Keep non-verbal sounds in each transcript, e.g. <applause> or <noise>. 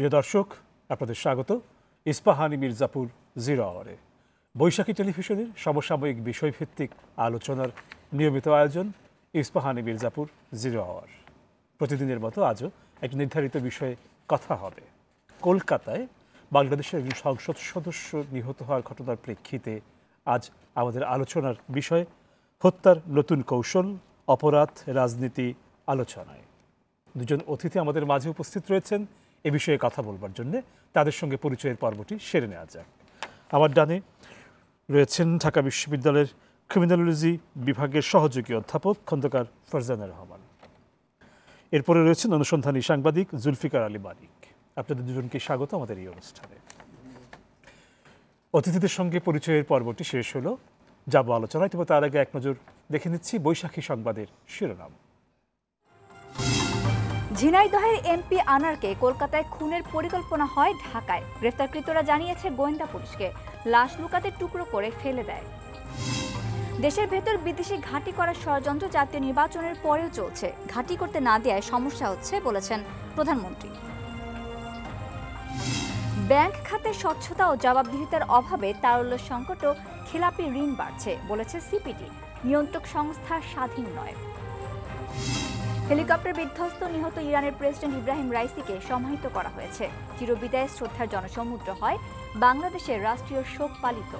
প্রিয় দর্শক আপনাদের স্বাগত ইস্পাহানি মির্জাপুর জিরো আওয়ারে বৈশাখী টেলিভিশনের সমসাময়িক বিষয়ভিত্তিক আলোচনার নিয়মিত আয়োজন ইস্পাহানি মির্জাপুর জিরো আওয়ার প্রতিদিনের মতো আজও একটি নির্ধারিত বিষয়ে কথা হবে কলকাতায় বাংলাদেশের একজন সংসদ সদস্য নিহত হওয়ার ঘটনার প্রেক্ষিতে আজ আমাদের আলোচনার বিষয় হত্যার নতুন কৌশল অপরাধ রাজনীতি আলোচনায় দুজন অতিথি আমাদের মাঝে উপস্থিত রয়েছেন এ বিষয়ে কথা বলবার জন্য তাদের সঙ্গে পরিচয়ের পর্বটি সেরে নেওয়া যাক আমার ডানে রয়েছেন ঢাকা বিশ্ববিদ্যালয়ের ক্রিমিনোলজি বিভাগের সহযোগী অধ্যাপক খন্দকার ফরজানা রহমান এরপরে রয়েছেন অনুসন্ধানী সাংবাদিক জুলফিকার আলী মালিক আপনাদের দুজনকে স্বাগত আমাদের এই অনুষ্ঠানে অতিথিদের সঙ্গে পরিচয়ের পর্বটি শেষ হলো যাব আলোচনায় তবে তার আগে এক নজর দেখে নিচ্ছি বৈশাখী সংবাদের শিরোনাম ঝিনাইদহের এমপি আনারকে কলকাতায় খুনের পরিকল্পনা হয় ঢাকায় গ্রেফতারকৃতরা জানিয়েছে গোয়েন্দা পুলিশকে লাশ লুকাতে টুকরো করে ফেলে দেয় দেশের ভেতর বিদেশি ঘাঁটি করার ষড়যন্ত্র জাতীয় নির্বাচনের পরেও চলছে ঘাঁটি করতে না দেওয়ায় সমস্যা হচ্ছে বলেছেন প্রধানমন্ত্রী ব্যাংক খাতে স্বচ্ছতা ও জবাবদিহিতার অভাবে তারল্য সংকট ও খেলাপি ঋণ বাড়ছে বলেছে সিপিডি নিয়ন্ত্রক সংস্থা স্বাধীন নয় হেলিকপ্টার বিধ্বস্ত নিহত ইরানের প্রেসিডেন্ট ইব্রাহিম রাইসিকে সমাহিত করা হয়েছে চিরবিদায় শ্রদ্ধার জনসমুদ্র হয় বাংলাদেশের রাষ্ট্রীয় শোক পালিত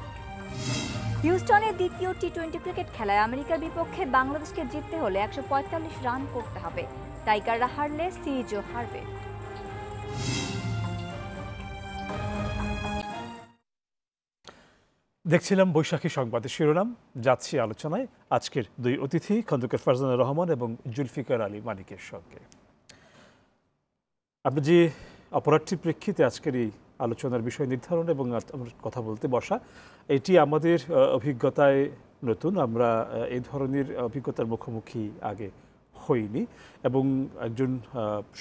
হিউস্টনের দ্বিতীয় টি টোয়েন্টি ক্রিকেট খেলায় আমেরিকার বিপক্ষে বাংলাদেশকে জিততে হলে একশো রান করতে হবে টাইগাররা হারলে সিরিজও হারবে দেখছিলাম বৈশাখী সংবাদের শিরোনাম যাচ্ছি আলোচনায় আজকের দুই অতিথি খন্দকের ফারজানা রহমান এবং জুলফিকার আলী মানিকের সঙ্গে আপনি যে অপরাধটির প্রেক্ষিতে আজকের এই আলোচনার বিষয় নির্ধারণ এবং কথা বলতে বসা এটি আমাদের অভিজ্ঞতায় নতুন আমরা এই ধরনের অভিজ্ঞতার মুখোমুখি আগে হইনি এবং একজন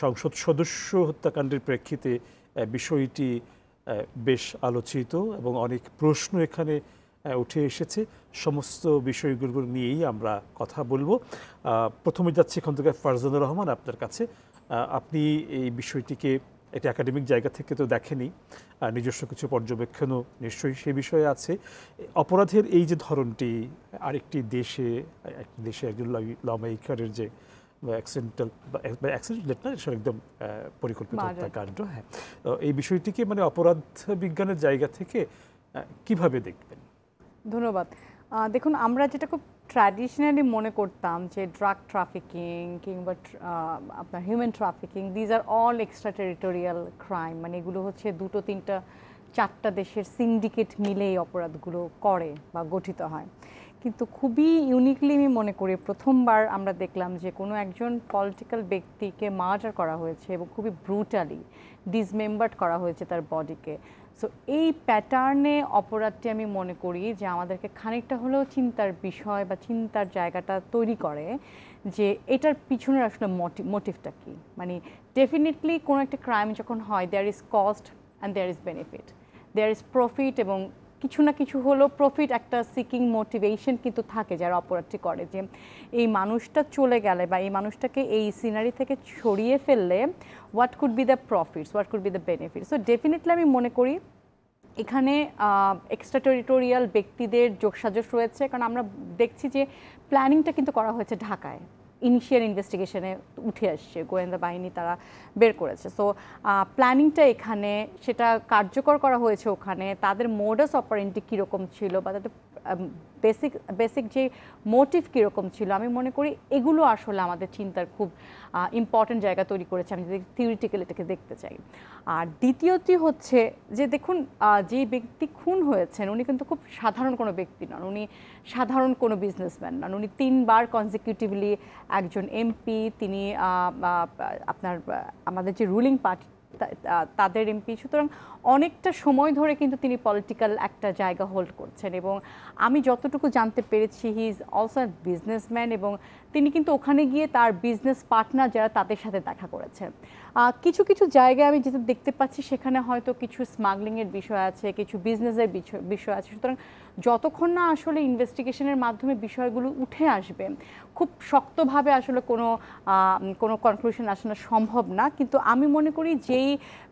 সংসদ সদস্য হত্যাকাণ্ডের প্রেক্ষিতে বিষয়টি বেশ আলোচিত এবং অনেক প্রশ্ন এখানে উঠে এসেছে সমস্ত বিষয়গুলো নিয়েই আমরা কথা বলবো প্রথমে যাচ্ছি থেকে ফারজানুর রহমান আপনার কাছে আপনি এই বিষয়টিকে এটা একাডেমিক জায়গা থেকে তো দেখেনি নিজস্ব কিছু পর্যবেক্ষণও নিশ্চয়ই সে বিষয়ে আছে অপরাধের এই যে ধরনটি আরেকটি দেশে দেশে একজন লমাইকারের যে অ্যাক্সিডেন্টাল মানে অ্যাক্সিডেন্ট না সে একদম পরিকল্পিত হত্যাকাণ্ড হ্যাঁ তো এই বিষয়টিকে মানে অপরাধ বিজ্ঞানের জায়গা থেকে কিভাবে দেখবেন ধন্যবাদ দেখুন আমরা যেটা খুব ট্র্যাডিশনালি মনে করতাম যে ড্রাগ ট্রাফিকিং কিংবা আপনার human trafficking these are all extra territorial crime মানে এগুলো হচ্ছে দুটো তিনটা চারটা দেশের সিন্ডিকেট মিলে অপরাধগুলো করে বা গঠিত হয় কিন্তু খুবই ইউনিকলি আমি মনে করি প্রথমবার আমরা দেখলাম যে কোনো একজন পলিটিক্যাল ব্যক্তিকে মার্ডার করা হয়েছে এবং খুবই ব্রুটালি ডিসমেম্বার্ড করা হয়েছে তার বডিকে সো এই প্যাটার্নে অপরাধটি আমি মনে করি যে আমাদেরকে খানিকটা হলেও চিন্তার বিষয় বা চিন্তার জায়গাটা তৈরি করে যে এটার পিছনের আসলে মোটিভটা কি মানে ডেফিনেটলি কোনো একটা ক্রাইম যখন হয় there is cost and there is benefit there is profit এবং কিছু না কিছু হলো প্রফিট একটা সিকিং মোটিভেশন কিন্তু থাকে যারা অপরাধটি করে যে এই মানুষটা চলে গেলে বা এই মানুষটাকে এই সিনারি থেকে সরিয়ে ফেললে what could be the profits what could be the benefit so definitely আমি মনে করি এখানে এক্সট্রা টেরিটোরিয়াল ব্যক্তিদের যোগসাজস রয়েছে কারণ আমরা দেখছি যে প্ল্যানিংটা কিন্তু করা হয়েছে ঢাকায় ইনিশিয়াল ইনভেস্টিগেশনে উঠে আসছে গোয়েন্দা বাহিনী তারা বের করেছে সো প্ল্যানিংটা এখানে সেটা কার্যকর করা হয়েছে ওখানে তাদের মোডাস অপারেন্টি কীরকম ছিল বা তাদের বেসিক বেসিক যে মোটিভ কীরকম ছিল আমি মনে করি এগুলো আসলে আমাদের চিন্তার খুব ইম্পর্ট্যান্ট জায়গা তৈরি করেছে আমি যদি থিওরিটিক্যাল এটাকে দেখতে চাই আর দ্বিতীয়টি হচ্ছে যে দেখুন যে ব্যক্তি খুন হয়েছেন উনি কিন্তু খুব সাধারণ কোনো ব্যক্তি নন উনি সাধারণ কোনো বিজনেসম্যান নন উনি তিনবার কনজিকিউটিভলি একজন এমপি তিনি আপনার আমাদের যে রুলিং পার্টি তাদের এমপি সুতরাং অনেকটা সময় ধরে কিন্তু তিনি পলিটিক্যাল একটা জায়গা হোল্ড করছেন এবং আমি যতটুকু জানতে পেরেছি হি ইজ অলসো বিজনেসম্যান এবং তিনি কিন্তু ওখানে গিয়ে তার বিজনেস পার্টনার যারা তাদের সাথে দেখা করেছেন কিছু কিছু জায়গায় আমি যেটা দেখতে পাচ্ছি সেখানে হয়তো কিছু স্মাগলিংয়ের বিষয় আছে কিছু বিজনেসের বিষয় আছে সুতরাং যতক্ষণ না আসলে ইনভেস্টিগেশনের মাধ্যমে বিষয়গুলো উঠে আসবে খুব শক্তভাবে আসলে কোনো কোনো কনক্লুশন আসানো সম্ভব না কিন্তু আমি মনে করি যেই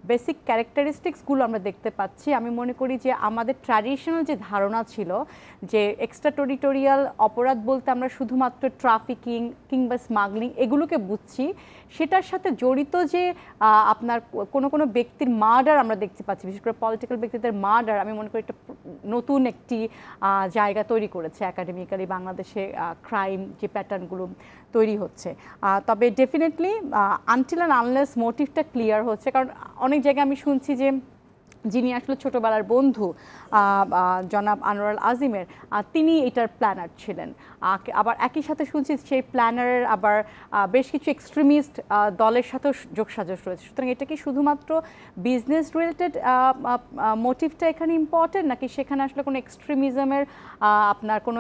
বেসিক ক্যারেক্টারিস্টিক্সগুলো আমরা দেখতে পাচ্ছি আমি মনে করি যে আমাদের ট্র্যাডিশনাল যে ধারণা ছিল যে এক্সট্রা টেরিটোরিয়াল অপরাধ বলতে আমরা শুধুমাত্র ট্রাফিকিং কিংবা স্মাগলিং এগুলোকে বুঝছি সেটার সাথে জড়িত যে আপনার কোনো কোনো ব্যক্তির মার্ডার আমরা দেখতে পাচ্ছি বিশেষ করে পলিটিক্যাল ব্যক্তিদের মার্ডার আমি মনে করি একটা নতুন একটি জায়গা তৈরি করেছে একাডেমিক্যালি বাংলাদেশে ক্রাইম যে প্যাটার্নগুলো তৈরি হচ্ছে তবে ডেফিনেটলি আনটিল অ্যান্ড আনলেস মোটিভটা ক্লিয়ার হচ্ছে কারণ অনেক জায়গায় আমি শুনছি যে যিনি আসলে ছোটোবেলার বন্ধু জনাব আনোয়ার আজিমের তিনি এটার প্ল্যানার ছিলেন আবার একই সাথে শুনছি সেই প্ল্যানারের আবার বেশ কিছু এক্সট্রিমিস্ট দলের সাথেও যোগসাজশ রয়েছে সুতরাং এটা কি শুধুমাত্র বিজনেস রিলেটেড মোটিভটা এখানে ইম্পর্টেন্ট নাকি সেখানে আসলে কোনো এক্সট্রিমিজমের আপনার কোনো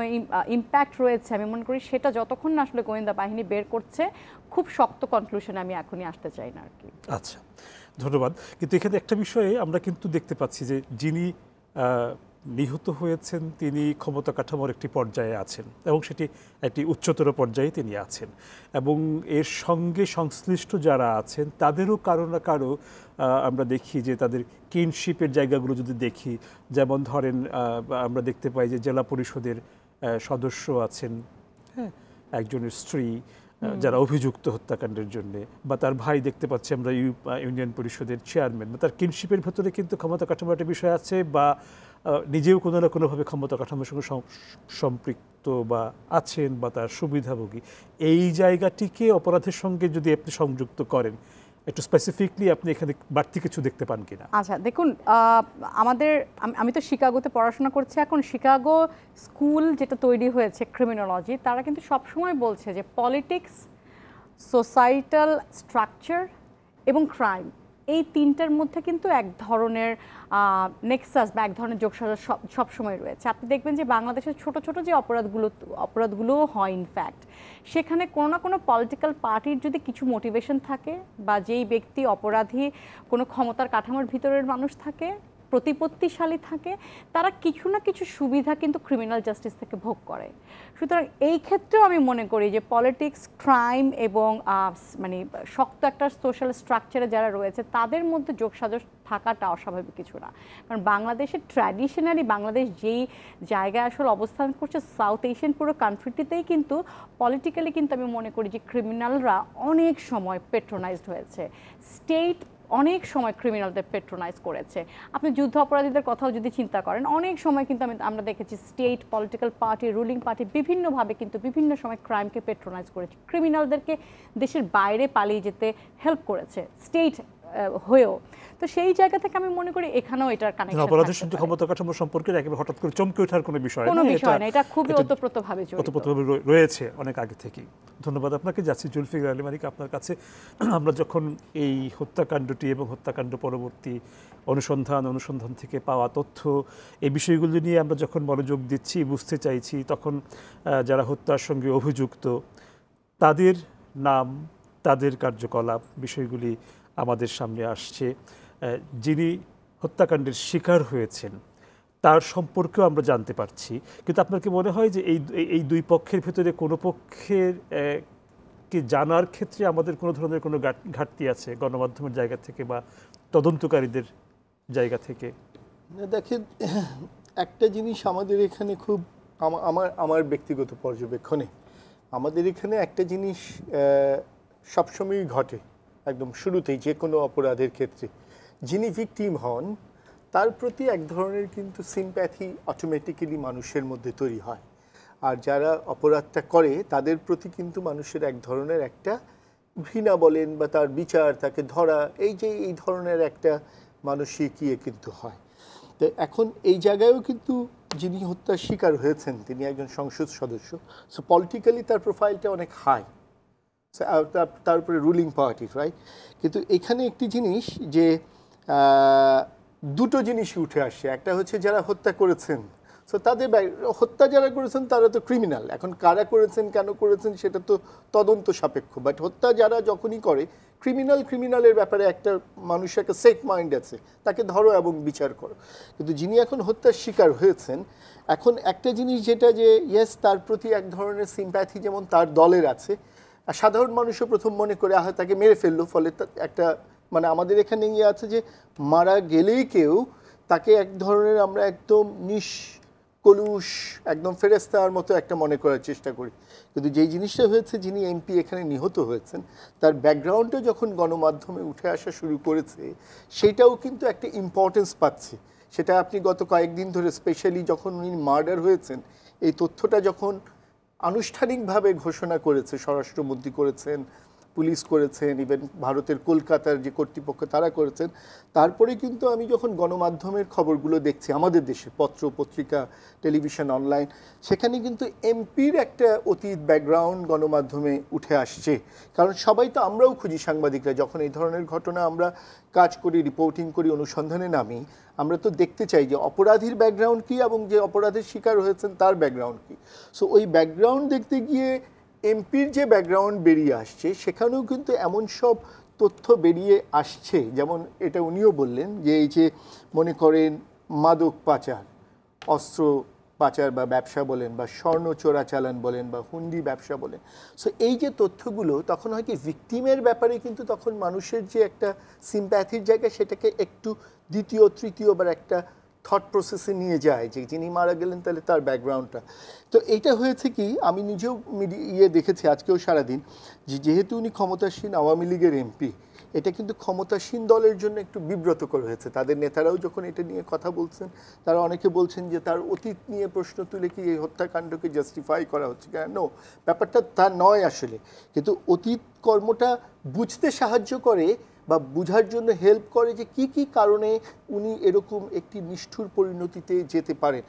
ইম্প্যাক্ট রয়েছে আমি মনে করি সেটা যতক্ষণ না আসলে গোয়েন্দা বাহিনী বের করছে খুব শক্ত কনক্লুশন আমি এখনই আসতে চাই না আর কি আচ্ছা ধন্যবাদ কিন্তু এখানে একটা বিষয়ে আমরা কিন্তু দেখতে পাচ্ছি যে যিনি নিহত হয়েছেন তিনি ক্ষমতা কাঠামোর একটি পর্যায়ে আছেন এবং সেটি একটি উচ্চতর পর্যায়ে তিনি আছেন এবং এর সঙ্গে সংশ্লিষ্ট যারা আছেন তাদেরও কারো না কারো আমরা দেখি যে তাদের কিনশিপের জায়গাগুলো যদি দেখি যেমন ধরেন আমরা দেখতে পাই যে জেলা পরিষদের সদস্য আছেন হ্যাঁ একজনের স্ত্রী যারা অভিযুক্ত হত্যাকাণ্ডের জন্য বা তার ভাই দেখতে পাচ্ছি আমরা ইউনিয়ন পরিষদের চেয়ারম্যান বা তার কিনশিপের ভেতরে কিন্তু ক্ষমতা কাঠামো একটা বিষয় আছে বা নিজেও কোনো না কোনোভাবে ক্ষমতা কাঠামোর সঙ্গে সম্পৃক্ত বা আছেন বা তার সুবিধাভোগী এই জায়গাটিকে অপরাধের সঙ্গে যদি আপনি সংযুক্ত করেন একটু স্পেসিফিকলি আপনি এখানে বাড়তি কিছু দেখতে পান কিনা আচ্ছা দেখুন আমাদের আমি তো শিকাগোতে পড়াশোনা করছি এখন শিকাগো স্কুল যেটা তৈরি হয়েছে ক্রিমিনোলজি তারা কিন্তু সবসময় বলছে যে পলিটিক্স সোসাইটাল স্ট্রাকচার এবং ক্রাইম এই তিনটার মধ্যে কিন্তু এক ধরনের নেক্সাস বা এক ধরনের যোগসাজা সব সময় রয়েছে আপনি দেখবেন যে বাংলাদেশের ছোট ছোট যে অপরাধগুলো অপরাধগুলোও হয় ইনফ্যাক্ট সেখানে কোনো না কোনো পলিটিক্যাল পার্টির যদি কিছু মোটিভেশন থাকে বা যেই ব্যক্তি অপরাধী কোনো ক্ষমতার কাঠামোর ভিতরের মানুষ থাকে প্রতিপত্তিশালী থাকে তারা কিছু না কিছু সুবিধা কিন্তু ক্রিমিনাল জাস্টিস থেকে ভোগ করে সুতরাং এই ক্ষেত্রেও আমি মনে করি যে পলিটিক্স ক্রাইম এবং মানে শক্ত একটা সোশ্যাল স্ট্রাকচারে যারা রয়েছে তাদের মধ্যে যোগসাজশ থাকাটা অস্বাভাবিক কিছু না কারণ বাংলাদেশের ট্র্যাডিশনালি বাংলাদেশ যেই জায়গায় আসলে অবস্থান করছে সাউথ এশিয়ান পুরো কান্ট্রিটিতেই কিন্তু পলিটিক্যালি কিন্তু আমি মনে করি যে ক্রিমিনালরা অনেক সময় পেট্রোনাইজড হয়েছে স্টেট অনেক সময় ক্রিমিনালদের পেট্রোনাইজ করেছে আপনি যুদ্ধ অপরাধীদের কথাও যদি চিন্তা করেন অনেক সময় কিন্তু আমি আমরা দেখেছি state political party ruling party বিভিন্নভাবে কিন্তু বিভিন্ন সময় ক্রাইমকে পেট্রোনাইজ করেছে ক্রিমিনালদেরকে দেশের বাইরে পালিয়ে যেতে হেল্প করেছে স্টেট হয়েও তো সেই জায়গা থেকে আমি মনে করি এখানেও এটার কানেকশন অপরাধের সঙ্গে ক্ষমতা কাঠামো সম্পর্কে একেবারে হঠাৎ করে চমকে ওঠার কোনো বিষয় কোনো বিষয় না এটা খুবই অতপ্রতভাবে জড়িত অতপ্রতভাবে রয়েছে অনেক আগে থেকেই ধন্যবাদ আপনাকে যাচ্ছি জুলফিকার আলী মালিক আপনার কাছে <clears throat> আমরা যখন এই হত্যাকাণ্ডটি এবং হত্যাকাণ্ড পরবর্তী অনুসন্ধান অনুসন্ধান থেকে পাওয়া তথ্য এই বিষয়গুলো নিয়ে আমরা যখন মনোযোগ দিচ্ছি বুঝতে চাইছি তখন যারা হত্যার সঙ্গে অভিযুক্ত তাদের নাম তাদের কার্যকলাপ বিষয়গুলি আমাদের সামনে আসছে যিনি হত্যাকাণ্ডের শিকার হয়েছেন তার সম্পর্কেও আমরা জানতে পারছি কিন্তু আপনার কি মনে হয় যে এই এই দুই পক্ষের ভেতরে কোনো পক্ষের কি জানার ক্ষেত্রে আমাদের কোনো ধরনের কোনো ঘাটতি আছে গণমাধ্যমের জায়গা থেকে বা তদন্তকারীদের জায়গা থেকে দেখেন একটা জিনিস আমাদের এখানে খুব আমার আমার ব্যক্তিগত পর্যবেক্ষণে আমাদের এখানে একটা জিনিস সবসময়ই ঘটে একদম শুরুতেই যে কোনো অপরাধের ক্ষেত্রে যিনি ভিকটিম হন তার প্রতি এক ধরনের কিন্তু সিম্প্যাথি অটোমেটিক্যালি মানুষের মধ্যে তৈরি হয় আর যারা অপরাধটা করে তাদের প্রতি কিন্তু মানুষের এক ধরনের একটা ঘৃণা বলেন বা তার বিচার তাকে ধরা এই যে এই ধরনের একটা মানসিক ইয়ে কিন্তু হয় তো এখন এই জায়গায়ও কিন্তু যিনি হত্যার শিকার হয়েছেন তিনি একজন সংসদ সদস্য সো পলিটিক্যালি তার প্রোফাইলটা অনেক হাই তার উপরে রুলিং পার্টির রাইট কিন্তু এখানে একটি জিনিস যে দুটো জিনিসই উঠে আসে একটা হচ্ছে যারা হত্যা করেছেন সো তাদের হত্যা যারা করেছেন তারা তো ক্রিমিনাল এখন কারা করেছেন কেন করেছেন সেটা তো তদন্ত সাপেক্ষ বাট হত্যা যারা যখনই করে ক্রিমিনাল ক্রিমিনালের ব্যাপারে একটা মানুষের একটা সেট মাইন্ড আছে তাকে ধরো এবং বিচার করো কিন্তু যিনি এখন হত্যার শিকার হয়েছেন এখন একটা জিনিস যেটা যে ইয়েস তার প্রতি এক ধরনের সিম্প্যাথি যেমন তার দলের আছে আর সাধারণ মানুষও প্রথম মনে করে আহ তাকে মেরে ফেললো ফলে একটা মানে আমাদের এখানে ইয়ে আছে যে মারা গেলেই কেউ তাকে এক ধরনের আমরা একদম নিঃ কলুষ একদম ফেরেস্তার মতো একটা মনে করার চেষ্টা করি কিন্তু যেই জিনিসটা হয়েছে যিনি এমপি এখানে নিহত হয়েছেন তার ব্যাকগ্রাউন্ডও যখন গণমাধ্যমে উঠে আসা শুরু করেছে সেটাও কিন্তু একটা ইম্পর্টেন্স পাচ্ছে সেটা আপনি গত কয়েকদিন ধরে স্পেশালি যখন উনি মার্ডার হয়েছেন এই তথ্যটা যখন আনুষ্ঠানিকভাবে ঘোষণা করেছে স্বরাষ্ট্রমন্ত্রী করেছেন পুলিশ করেছেন ইভেন ভারতের কলকাতার যে কর্তৃপক্ষ তারা করেছেন তারপরে কিন্তু আমি যখন গণমাধ্যমের খবরগুলো দেখছি আমাদের দেশে পত্র পত্রিকা টেলিভিশন অনলাইন সেখানে কিন্তু এমপির একটা অতীত ব্যাকগ্রাউন্ড গণমাধ্যমে উঠে আসছে কারণ সবাই তো আমরাও খুঁজি সাংবাদিকরা যখন এই ধরনের ঘটনা আমরা কাজ করি রিপোর্টিং করি অনুসন্ধানে নামি আমরা তো দেখতে চাই যে অপরাধীর ব্যাকগ্রাউন্ড কী এবং যে অপরাধের শিকার হয়েছেন তার ব্যাকগ্রাউন্ড কী সো ওই ব্যাকগ্রাউন্ড দেখতে গিয়ে এমপির যে ব্যাকগ্রাউন্ড বেরিয়ে আসছে সেখানেও কিন্তু এমন সব তথ্য বেরিয়ে আসছে যেমন এটা উনিও বললেন যে এই যে মনে করেন মাদক পাচার অস্ত্র পাচার বা ব্যবসা বলেন বা স্বর্ণ চোরাচালান বলেন বা হুন্ডি ব্যবসা বলেন সো এই যে তথ্যগুলো তখন হয় কি ভিকটিমের ব্যাপারে কিন্তু তখন মানুষের যে একটা সিম্প্যাথির জায়গা সেটাকে একটু দ্বিতীয় তৃতীয়বার একটা থট প্রসেসে নিয়ে যায় যে যিনি মারা গেলেন তাহলে তার ব্যাকগ্রাউন্ডটা তো এটা হয়েছে কি আমি নিজেও ইয়ে দেখেছি আজকেও সারাদিন যে যেহেতু উনি ক্ষমতাসীন আওয়ামী লীগের এমপি এটা কিন্তু ক্ষমতাসীন দলের জন্য একটু বিব্রতকর হয়েছে তাদের নেতারাও যখন এটা নিয়ে কথা বলছেন তারা অনেকে বলছেন যে তার অতীত নিয়ে প্রশ্ন তুলে কি এই হত্যাকাণ্ডকে জাস্টিফাই করা হচ্ছে কেন ব্যাপারটা তা নয় আসলে কিন্তু অতীত কর্মটা বুঝতে সাহায্য করে বা বুঝার জন্য হেল্প করে যে কি কি কারণে উনি এরকম একটি নিষ্ঠুর পরিণতিতে যেতে পারেন